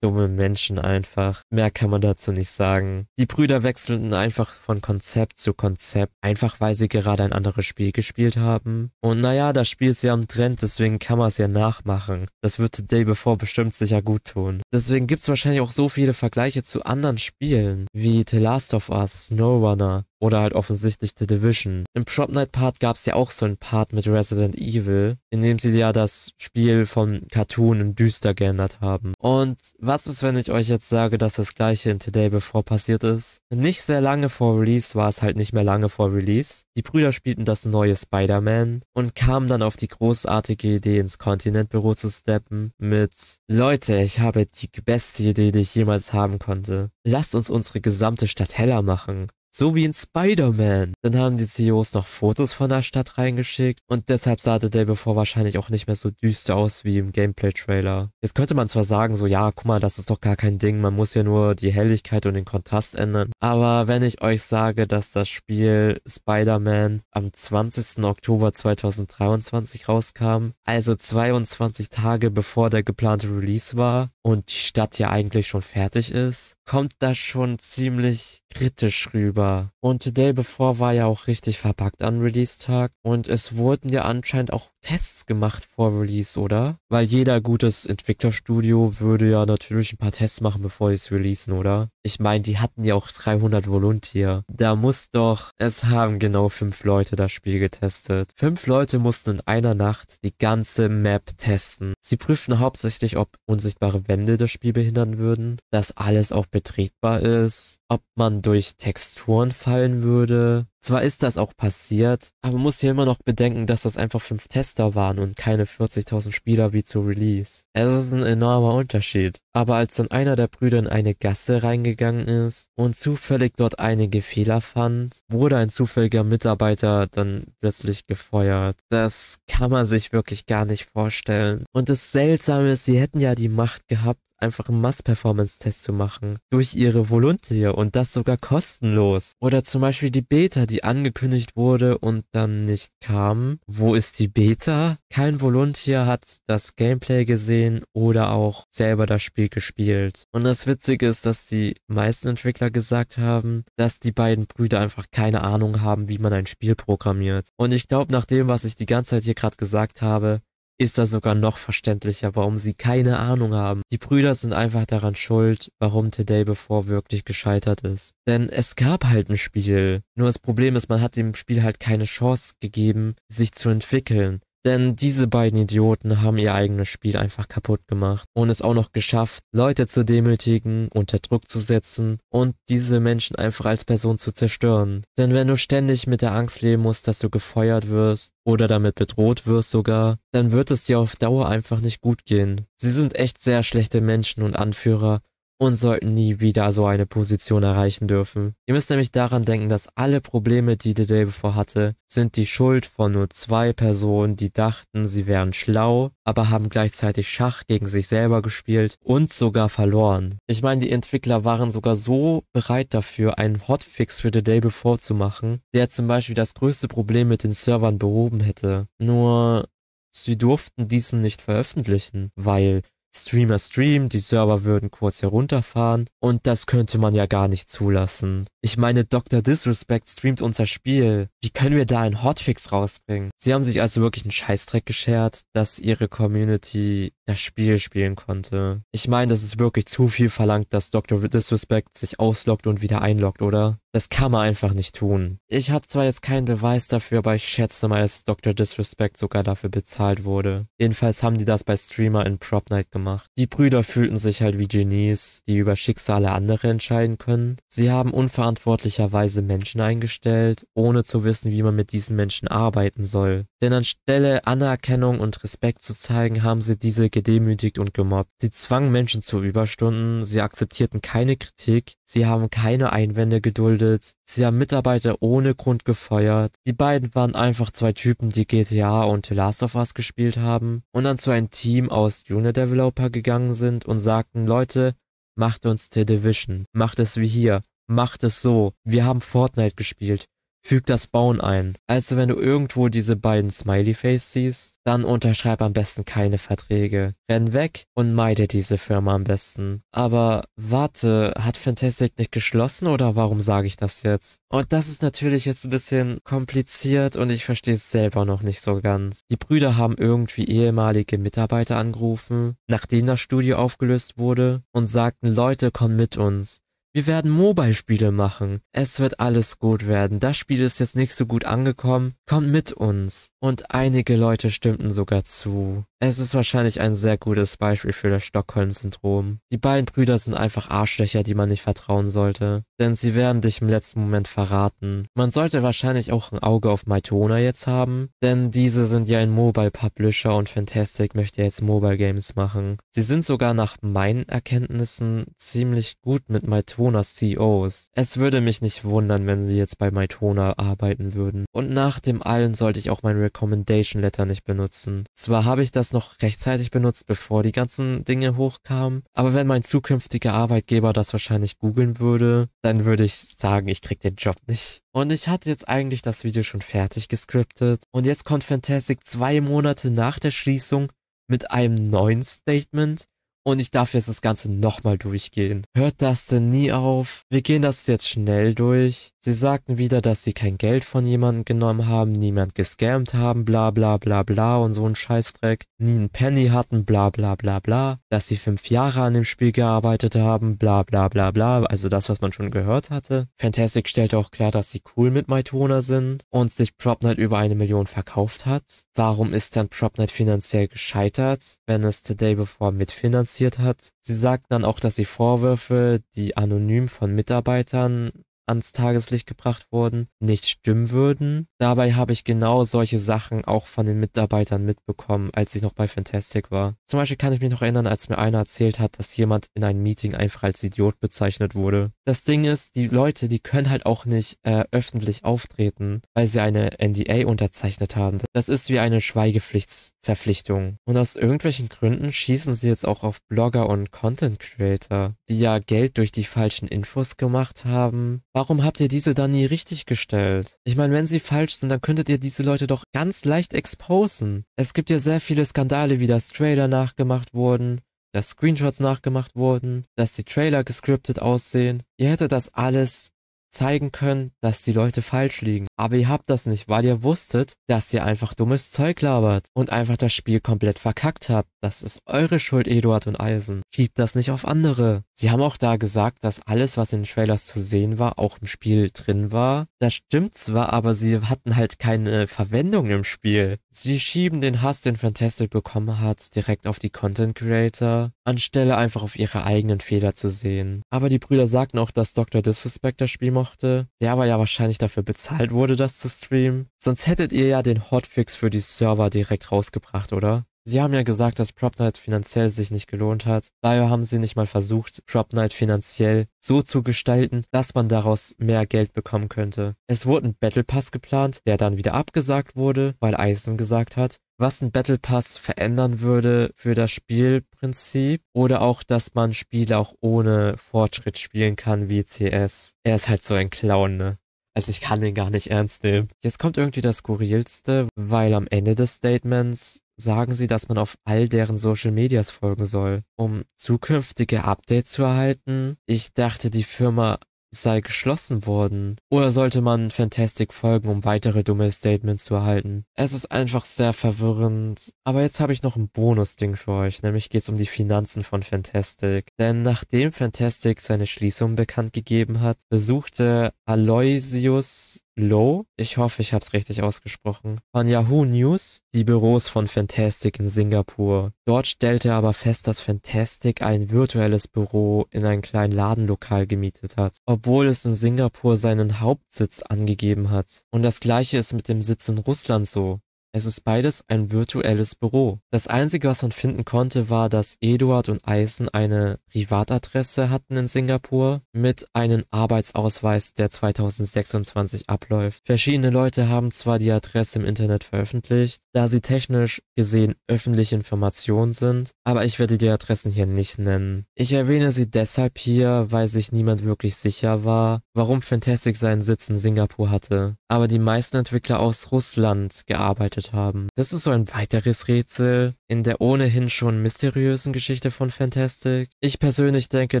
Dumme Menschen einfach. Mehr kann man dazu nicht sagen. Die Brüder wechselten einfach von Konzept zu Konzept, einfach weil sie gerade ein anderes Spiel gespielt haben. Und naja, das Spiel ist ja am Trend, deswegen kann man es ja nachmachen. Das wird The Day Before bestimmt sicher gut tun. Deswegen gibt's wahrscheinlich auch so viele Vergleiche zu anderen Spielen, wie The Last of Us, Snowrunner, oder halt offensichtlich The Division. Im Prom Night Part gab es ja auch so ein Part mit Resident Evil, in dem sie ja das Spiel von Cartoon in Düster geändert haben. Und was ist, wenn ich euch jetzt sage, dass das gleiche in Today Before passiert ist? Nicht sehr lange vor Release war es halt nicht mehr lange vor Release. Die Brüder spielten das neue Spider-Man und kamen dann auf die großartige Idee, ins Kontinentbüro zu steppen mit Leute, ich habe die beste Idee, die ich jemals haben konnte. Lasst uns unsere gesamte Stadt heller machen. So wie in Spider-Man. Dann haben die CEOs noch Fotos von der Stadt reingeschickt und deshalb sah The Day Before wahrscheinlich auch nicht mehr so düster aus wie im Gameplay-Trailer. Jetzt könnte man zwar sagen, so ja, guck mal, das ist doch gar kein Ding, man muss ja nur die Helligkeit und den Kontrast ändern. Aber wenn ich euch sage, dass das Spiel Spider-Man am 20. Oktober 2023 rauskam, also 22 Tage bevor der geplante Release war und die Stadt ja eigentlich schon fertig ist, kommt das schon ziemlich kritisch rüber. Und Today Before war ja auch richtig verpackt an Release-Tag. Und es wurden ja anscheinend auch Tests gemacht vor Release, oder? Weil jeder gutes Entwicklerstudio würde ja natürlich ein paar Tests machen, bevor sie es releasen, oder? Ich meine, die hatten ja auch 300 Volunteer. Da muss doch, es haben genau fünf Leute das Spiel getestet. Fünf Leute mussten in einer Nacht die ganze Map testen. Sie prüften hauptsächlich, ob unsichtbare Wände das Spiel behindern würden, dass alles auch betretbar ist, ob man durch Texturen fallen würde. Zwar ist das auch passiert, aber man muss hier immer noch bedenken, dass das einfach fünf Tester waren und keine 40.000 Spieler wie zu Release. Es ist ein enormer Unterschied. Aber als dann einer der Brüder in eine Gasse reingegangen ist und zufällig dort einige Fehler fand, wurde ein zufälliger Mitarbeiter dann plötzlich gefeuert. Das kann man sich wirklich gar nicht vorstellen. Und das Seltsame ist, sie hätten ja die Macht gehabt, einfach einen Mass-Performance-Test zu machen durch ihre Volunteer und das sogar kostenlos. Oder zum Beispiel die Beta, die angekündigt wurde und dann nicht kam. Wo ist die Beta? Kein Volunteer hat das Gameplay gesehen oder auch selber das Spiel gespielt. Und das Witzige ist, dass die meisten Entwickler gesagt haben, dass die beiden Brüder einfach keine Ahnung haben, wie man ein Spiel programmiert. Und ich glaube, nach dem, was ich die ganze Zeit hier gerade gesagt habe, ist das sogar noch verständlicher, warum sie keine Ahnung haben. Die Brüder sind einfach daran schuld, warum Today Before wirklich gescheitert ist. Denn es gab halt ein Spiel. Nur das Problem ist, man hat dem Spiel halt keine Chance gegeben, sich zu entwickeln. Denn diese beiden Idioten haben ihr eigenes Spiel einfach kaputt gemacht und es auch noch geschafft, Leute zu demütigen, unter Druck zu setzen und diese Menschen einfach als Person zu zerstören. Denn wenn du ständig mit der Angst leben musst, dass du gefeuert wirst oder damit bedroht wirst sogar, dann wird es dir auf Dauer einfach nicht gut gehen. Sie sind echt sehr schlechte Menschen und Anführer und sollten nie wieder so eine Position erreichen dürfen. Ihr müsst nämlich daran denken, dass alle Probleme, die The Day Before hatte, sind die Schuld von nur zwei Personen, die dachten, sie wären schlau, aber haben gleichzeitig Schach gegen sich selber gespielt und sogar verloren. Ich meine, die Entwickler waren sogar so bereit dafür, einen Hotfix für The Day Before zu machen, der zum Beispiel das größte Problem mit den Servern behoben hätte. Nur, sie durften diesen nicht veröffentlichen, weil Streamer streamen, die Server würden kurz herunterfahren und das könnte man ja gar nicht zulassen. Ich meine, Dr. Disrespect streamt unser Spiel. Wie können wir da einen Hotfix rausbringen? Sie haben sich also wirklich einen Scheißdreck geschert, dass ihre Community das Spiel spielen konnte. Ich meine, das ist wirklich zu viel verlangt, dass Dr. Disrespect sich ausloggt und wieder einloggt, oder? Das kann man einfach nicht tun. Ich habe zwar jetzt keinen Beweis dafür, aber ich schätze mal, dass Dr. Disrespect sogar dafür bezahlt wurde. Jedenfalls haben die das bei Streamer in Prop Night gemacht. Die Brüder fühlten sich halt wie Genies, die über Schicksale andere entscheiden können. Sie haben unverantwortlicherweise Menschen eingestellt, ohne zu wissen, wie man mit diesen Menschen arbeiten soll. Denn anstelle Anerkennung und Respekt zu zeigen, haben sie diese gedemütigt und gemobbt. Sie zwangen Menschen zu Überstunden, sie akzeptierten keine Kritik, sie haben keine Einwände geduldet, getötet. Sie haben Mitarbeiter ohne Grund gefeuert. Die beiden waren einfach zwei Typen, die GTA und The Last of Us gespielt haben und dann zu einem Team aus Junior Developer gegangen sind und sagten, Leute, macht uns The Division. Macht es wie hier. Macht es so. Wir haben Fortnite gespielt. Füg das Bauen ein. Also wenn du irgendwo diese beiden Smiley-Face siehst, dann unterschreib am besten keine Verträge. Renn weg und meide diese Firma am besten. Aber warte, hat Fantastic nicht geschlossen oder warum sage ich das jetzt? Und das ist natürlich jetzt ein bisschen kompliziert und ich verstehe es selber noch nicht so ganz. Die Brüder haben irgendwie ehemalige Mitarbeiter angerufen, nachdem das Studio aufgelöst wurde und sagten, Leute, komm mit uns. Wir werden Mobile-Spiele machen. Es wird alles gut werden. Das Spiel ist jetzt nicht so gut angekommen. Kommt mit uns. Und einige Leute stimmten sogar zu. Es ist wahrscheinlich ein sehr gutes Beispiel für das Stockholm-Syndrom. Die beiden Brüder sind einfach Arschlöcher, die man nicht vertrauen sollte. Denn sie werden dich im letzten Moment verraten. Man sollte wahrscheinlich auch ein Auge auf Mytona jetzt haben. Denn diese sind ja ein Mobile-Publisher und Fantastic möchte jetzt Mobile-Games machen. Sie sind sogar nach meinen Erkenntnissen ziemlich gut mit Mytona Maitonas CEOs. Es würde mich nicht wundern, wenn sie jetzt bei Maitona arbeiten würden. Und nach dem allen sollte ich auch mein Recommendation Letter nicht benutzen. Zwar habe ich das noch rechtzeitig benutzt, bevor die ganzen Dinge hochkamen, aber wenn mein zukünftiger Arbeitgeber das wahrscheinlich googeln würde, dann würde ich sagen, ich krieg den Job nicht. Und ich hatte jetzt eigentlich das Video schon fertig gescriptet. Und jetzt kommt Fantastic zwei Monate nach der Schließung mit einem neuen Statement, und ich darf jetzt das Ganze nochmal durchgehen. Hört das denn nie auf? Wir gehen das jetzt schnell durch. Sie sagten wieder, dass sie kein Geld von jemandem genommen haben, niemand gescammt haben, bla bla bla bla und so ein Scheißdreck. Nie einen Penny hatten, bla bla bla bla. Dass sie fünf Jahre an dem Spiel gearbeitet haben, bla bla bla bla. Also das, was man schon gehört hatte. Fantastic stellte auch klar, dass sie cool mit MyTona sind und sich PropNet über eine Million verkauft hat. Warum ist dann PropNet finanziell gescheitert, wenn es The Day Before mitfinanziert passiert hat. Sie sagt dann auch, dass sie Vorwürfe, die anonym von Mitarbeitern ans Tageslicht gebracht wurden, nicht stimmen würden. Dabei habe ich genau solche Sachen auch von den Mitarbeitern mitbekommen, als ich noch bei Fantastic war. Zum Beispiel kann ich mich noch erinnern, als mir einer erzählt hat, dass jemand in einem Meeting einfach als Idiot bezeichnet wurde. Das Ding ist, die Leute, die können halt auch nicht äh, öffentlich auftreten, weil sie eine NDA unterzeichnet haben. Das ist wie eine Schweigepflichtverpflichtung. Und aus irgendwelchen Gründen schießen sie jetzt auch auf Blogger und Content Creator, die ja Geld durch die falschen Infos gemacht haben, Warum habt ihr diese dann nie richtig gestellt? Ich meine, wenn sie falsch sind, dann könntet ihr diese Leute doch ganz leicht exposen. Es gibt ja sehr viele Skandale, wie das Trailer nachgemacht wurden, dass Screenshots nachgemacht wurden, dass die Trailer gescriptet aussehen. Ihr hättet das alles zeigen können, dass die Leute falsch liegen. Aber ihr habt das nicht, weil ihr wusstet, dass ihr einfach dummes Zeug labert und einfach das Spiel komplett verkackt habt. Das ist eure Schuld, Eduard und Eisen. Schiebt das nicht auf andere. Sie haben auch da gesagt, dass alles, was in den Trailers zu sehen war, auch im Spiel drin war. Das stimmt zwar, aber sie hatten halt keine Verwendung im Spiel. Sie schieben den Hass, den Fantastic bekommen hat, direkt auf die Content Creator, anstelle einfach auf ihre eigenen Fehler zu sehen. Aber die Brüder sagten auch, dass Dr. Disrespect das Spiel mochte, der aber ja wahrscheinlich dafür bezahlt wurde, das zu streamen. Sonst hättet ihr ja den Hotfix für die Server direkt rausgebracht, oder? Sie haben ja gesagt, dass Prop Night finanziell sich nicht gelohnt hat. Daher haben sie nicht mal versucht, Prop Night finanziell so zu gestalten, dass man daraus mehr Geld bekommen könnte. Es wurde ein Battle Pass geplant, der dann wieder abgesagt wurde, weil Eisen gesagt hat, was ein Battle Pass verändern würde für das Spielprinzip oder auch, dass man Spiele auch ohne Fortschritt spielen kann wie CS. Er ist halt so ein Clown, ne? Also ich kann den gar nicht ernst nehmen. Jetzt kommt irgendwie das Skurrilste, weil am Ende des Statements sagen sie, dass man auf all deren Social Medias folgen soll, um zukünftige Updates zu erhalten. Ich dachte, die Firma sei geschlossen worden. Oder sollte man Fantastic folgen, um weitere dumme Statements zu erhalten? Es ist einfach sehr verwirrend. Aber jetzt habe ich noch ein Bonusding für euch, nämlich geht es um die Finanzen von Fantastic. Denn nachdem Fantastic seine Schließung bekannt gegeben hat, besuchte Aloysius Low, ich hoffe, ich habe es richtig ausgesprochen, von Yahoo News die Büros von Fantastic in Singapur. Dort stellte er aber fest, dass Fantastic ein virtuelles Büro in einem kleinen Ladenlokal gemietet hat, obwohl es in Singapur seinen Hauptsitz angegeben hat. Und das gleiche ist mit dem Sitz in Russland so. Es ist beides ein virtuelles Büro. Das Einzige, was man finden konnte, war, dass Eduard und Eisen eine Privatadresse hatten in Singapur mit einem Arbeitsausweis, der 2026 abläuft. Verschiedene Leute haben zwar die Adresse im Internet veröffentlicht, da sie technisch gesehen öffentliche Informationen sind, aber ich werde die Adressen hier nicht nennen. Ich erwähne sie deshalb hier, weil sich niemand wirklich sicher war, warum Fantastic seinen Sitz in Singapur hatte, aber die meisten Entwickler aus Russland gearbeitet getötet haben. Das ist so ein weiteres Rätsel in der ohnehin schon mysteriösen Geschichte von Fantastic. Ich persönlich denke,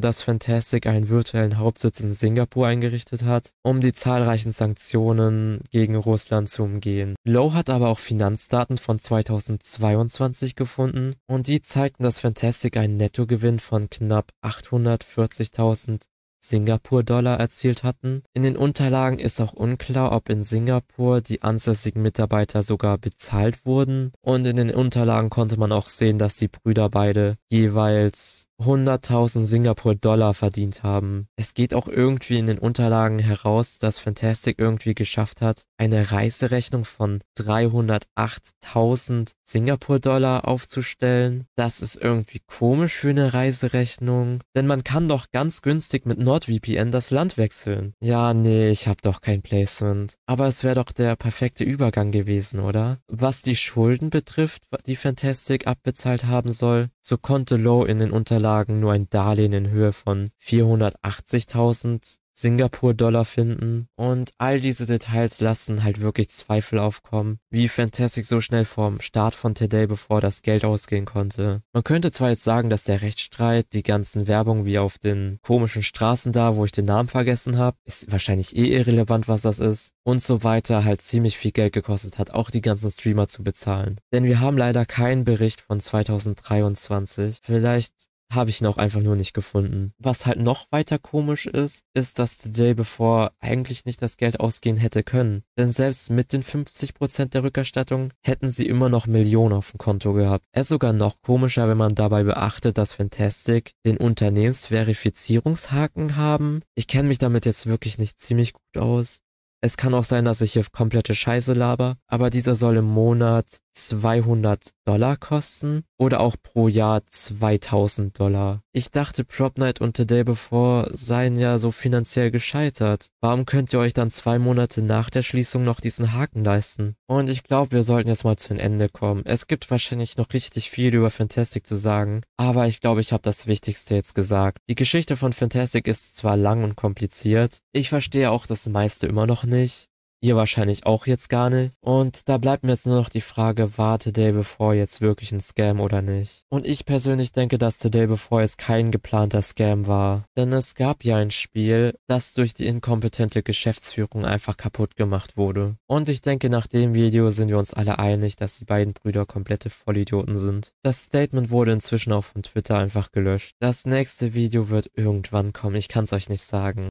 dass Fantastic einen virtuellen Hauptsitz in Singapur eingerichtet hat, um die zahlreichen Sanktionen gegen Russland zu umgehen. Lowe hat aber auch Finanzdaten von 2022 gefunden und die zeigten, dass Fantastic einen Nettogewinn von knapp 840.000 Singapur-Dollar erzielt hatten. In den Unterlagen ist auch unklar, ob in Singapur die ansässigen Mitarbeiter sogar bezahlt wurden. Und in den Unterlagen konnte man auch sehen, dass die Brüder beide jeweils 100.000 Singapur-Dollar verdient haben. Es geht auch irgendwie in den Unterlagen heraus, dass Fantastic irgendwie geschafft hat, eine Reiserechnung von 308.000 Singapur-Dollar aufzustellen. Das ist irgendwie komisch für eine Reiserechnung, denn man kann doch ganz günstig mit NordVPN das Land wechseln. Ja, nee, ich hab doch kein Placement. Aber es wäre doch der perfekte Übergang gewesen, oder? Was die Schulden betrifft, die Fantastic abbezahlt haben soll, so konnte Lowe in den Unterlagen nur ein Darlehen in Höhe von 480.000 Singapur-Dollar finden. Und all diese Details lassen halt wirklich Zweifel aufkommen, wie Fantastic so schnell vorm Start von Today, bevor das Geld ausgehen konnte. Man könnte zwar jetzt sagen, dass der Rechtsstreit, die ganzen Werbung wie auf den komischen Straßen da, wo ich den Namen vergessen habe, ist wahrscheinlich eh irrelevant, was das ist, und so weiter halt ziemlich viel Geld gekostet hat, auch die ganzen Streamer zu bezahlen. Denn wir haben leider keinen Bericht von 2023. Vielleicht habe ich ihn auch einfach nur nicht gefunden. Was halt noch weiter komisch ist, ist, dass The Day Before eigentlich nicht das Geld ausgehen hätte können. Denn selbst mit den 50% der Rückerstattung hätten sie immer noch Millionen auf dem Konto gehabt. Es ist sogar noch komischer, wenn man dabei beachtet, dass Fantastic den Unternehmensverifizierungshaken haben. Ich kenne mich damit jetzt wirklich nicht ziemlich gut aus. Es kann auch sein, dass ich hier komplette Scheiße laber, aber dieser soll im Monat 200 Dollar kosten oder auch pro Jahr 2000 Dollar. Ich dachte, Prop Night und The Day Before seien ja so finanziell gescheitert. Warum könnt ihr euch dann zwei Monate nach der Schließung noch diesen Haken leisten? Und ich glaube, wir sollten jetzt mal zu einem Ende kommen. Es gibt wahrscheinlich noch richtig viel über Fantastic zu sagen, aber ich glaube, ich habe das Wichtigste jetzt gesagt. Die Geschichte von Fantastic ist zwar lang und kompliziert, ich verstehe auch das meiste immer noch nicht, Ihr wahrscheinlich auch jetzt gar nicht. Und da bleibt mir jetzt nur noch die Frage, war Today Before jetzt wirklich ein Scam oder nicht? Und ich persönlich denke, dass Today Before jetzt kein geplanter Scam war. Denn es gab ja ein Spiel, das durch die inkompetente Geschäftsführung einfach kaputt gemacht wurde. Und ich denke, nach dem Video sind wir uns alle einig, dass die beiden Brüder komplette Vollidioten sind. Das Statement wurde inzwischen auch von Twitter einfach gelöscht. Das nächste Video wird irgendwann kommen, ich kann's euch nicht sagen.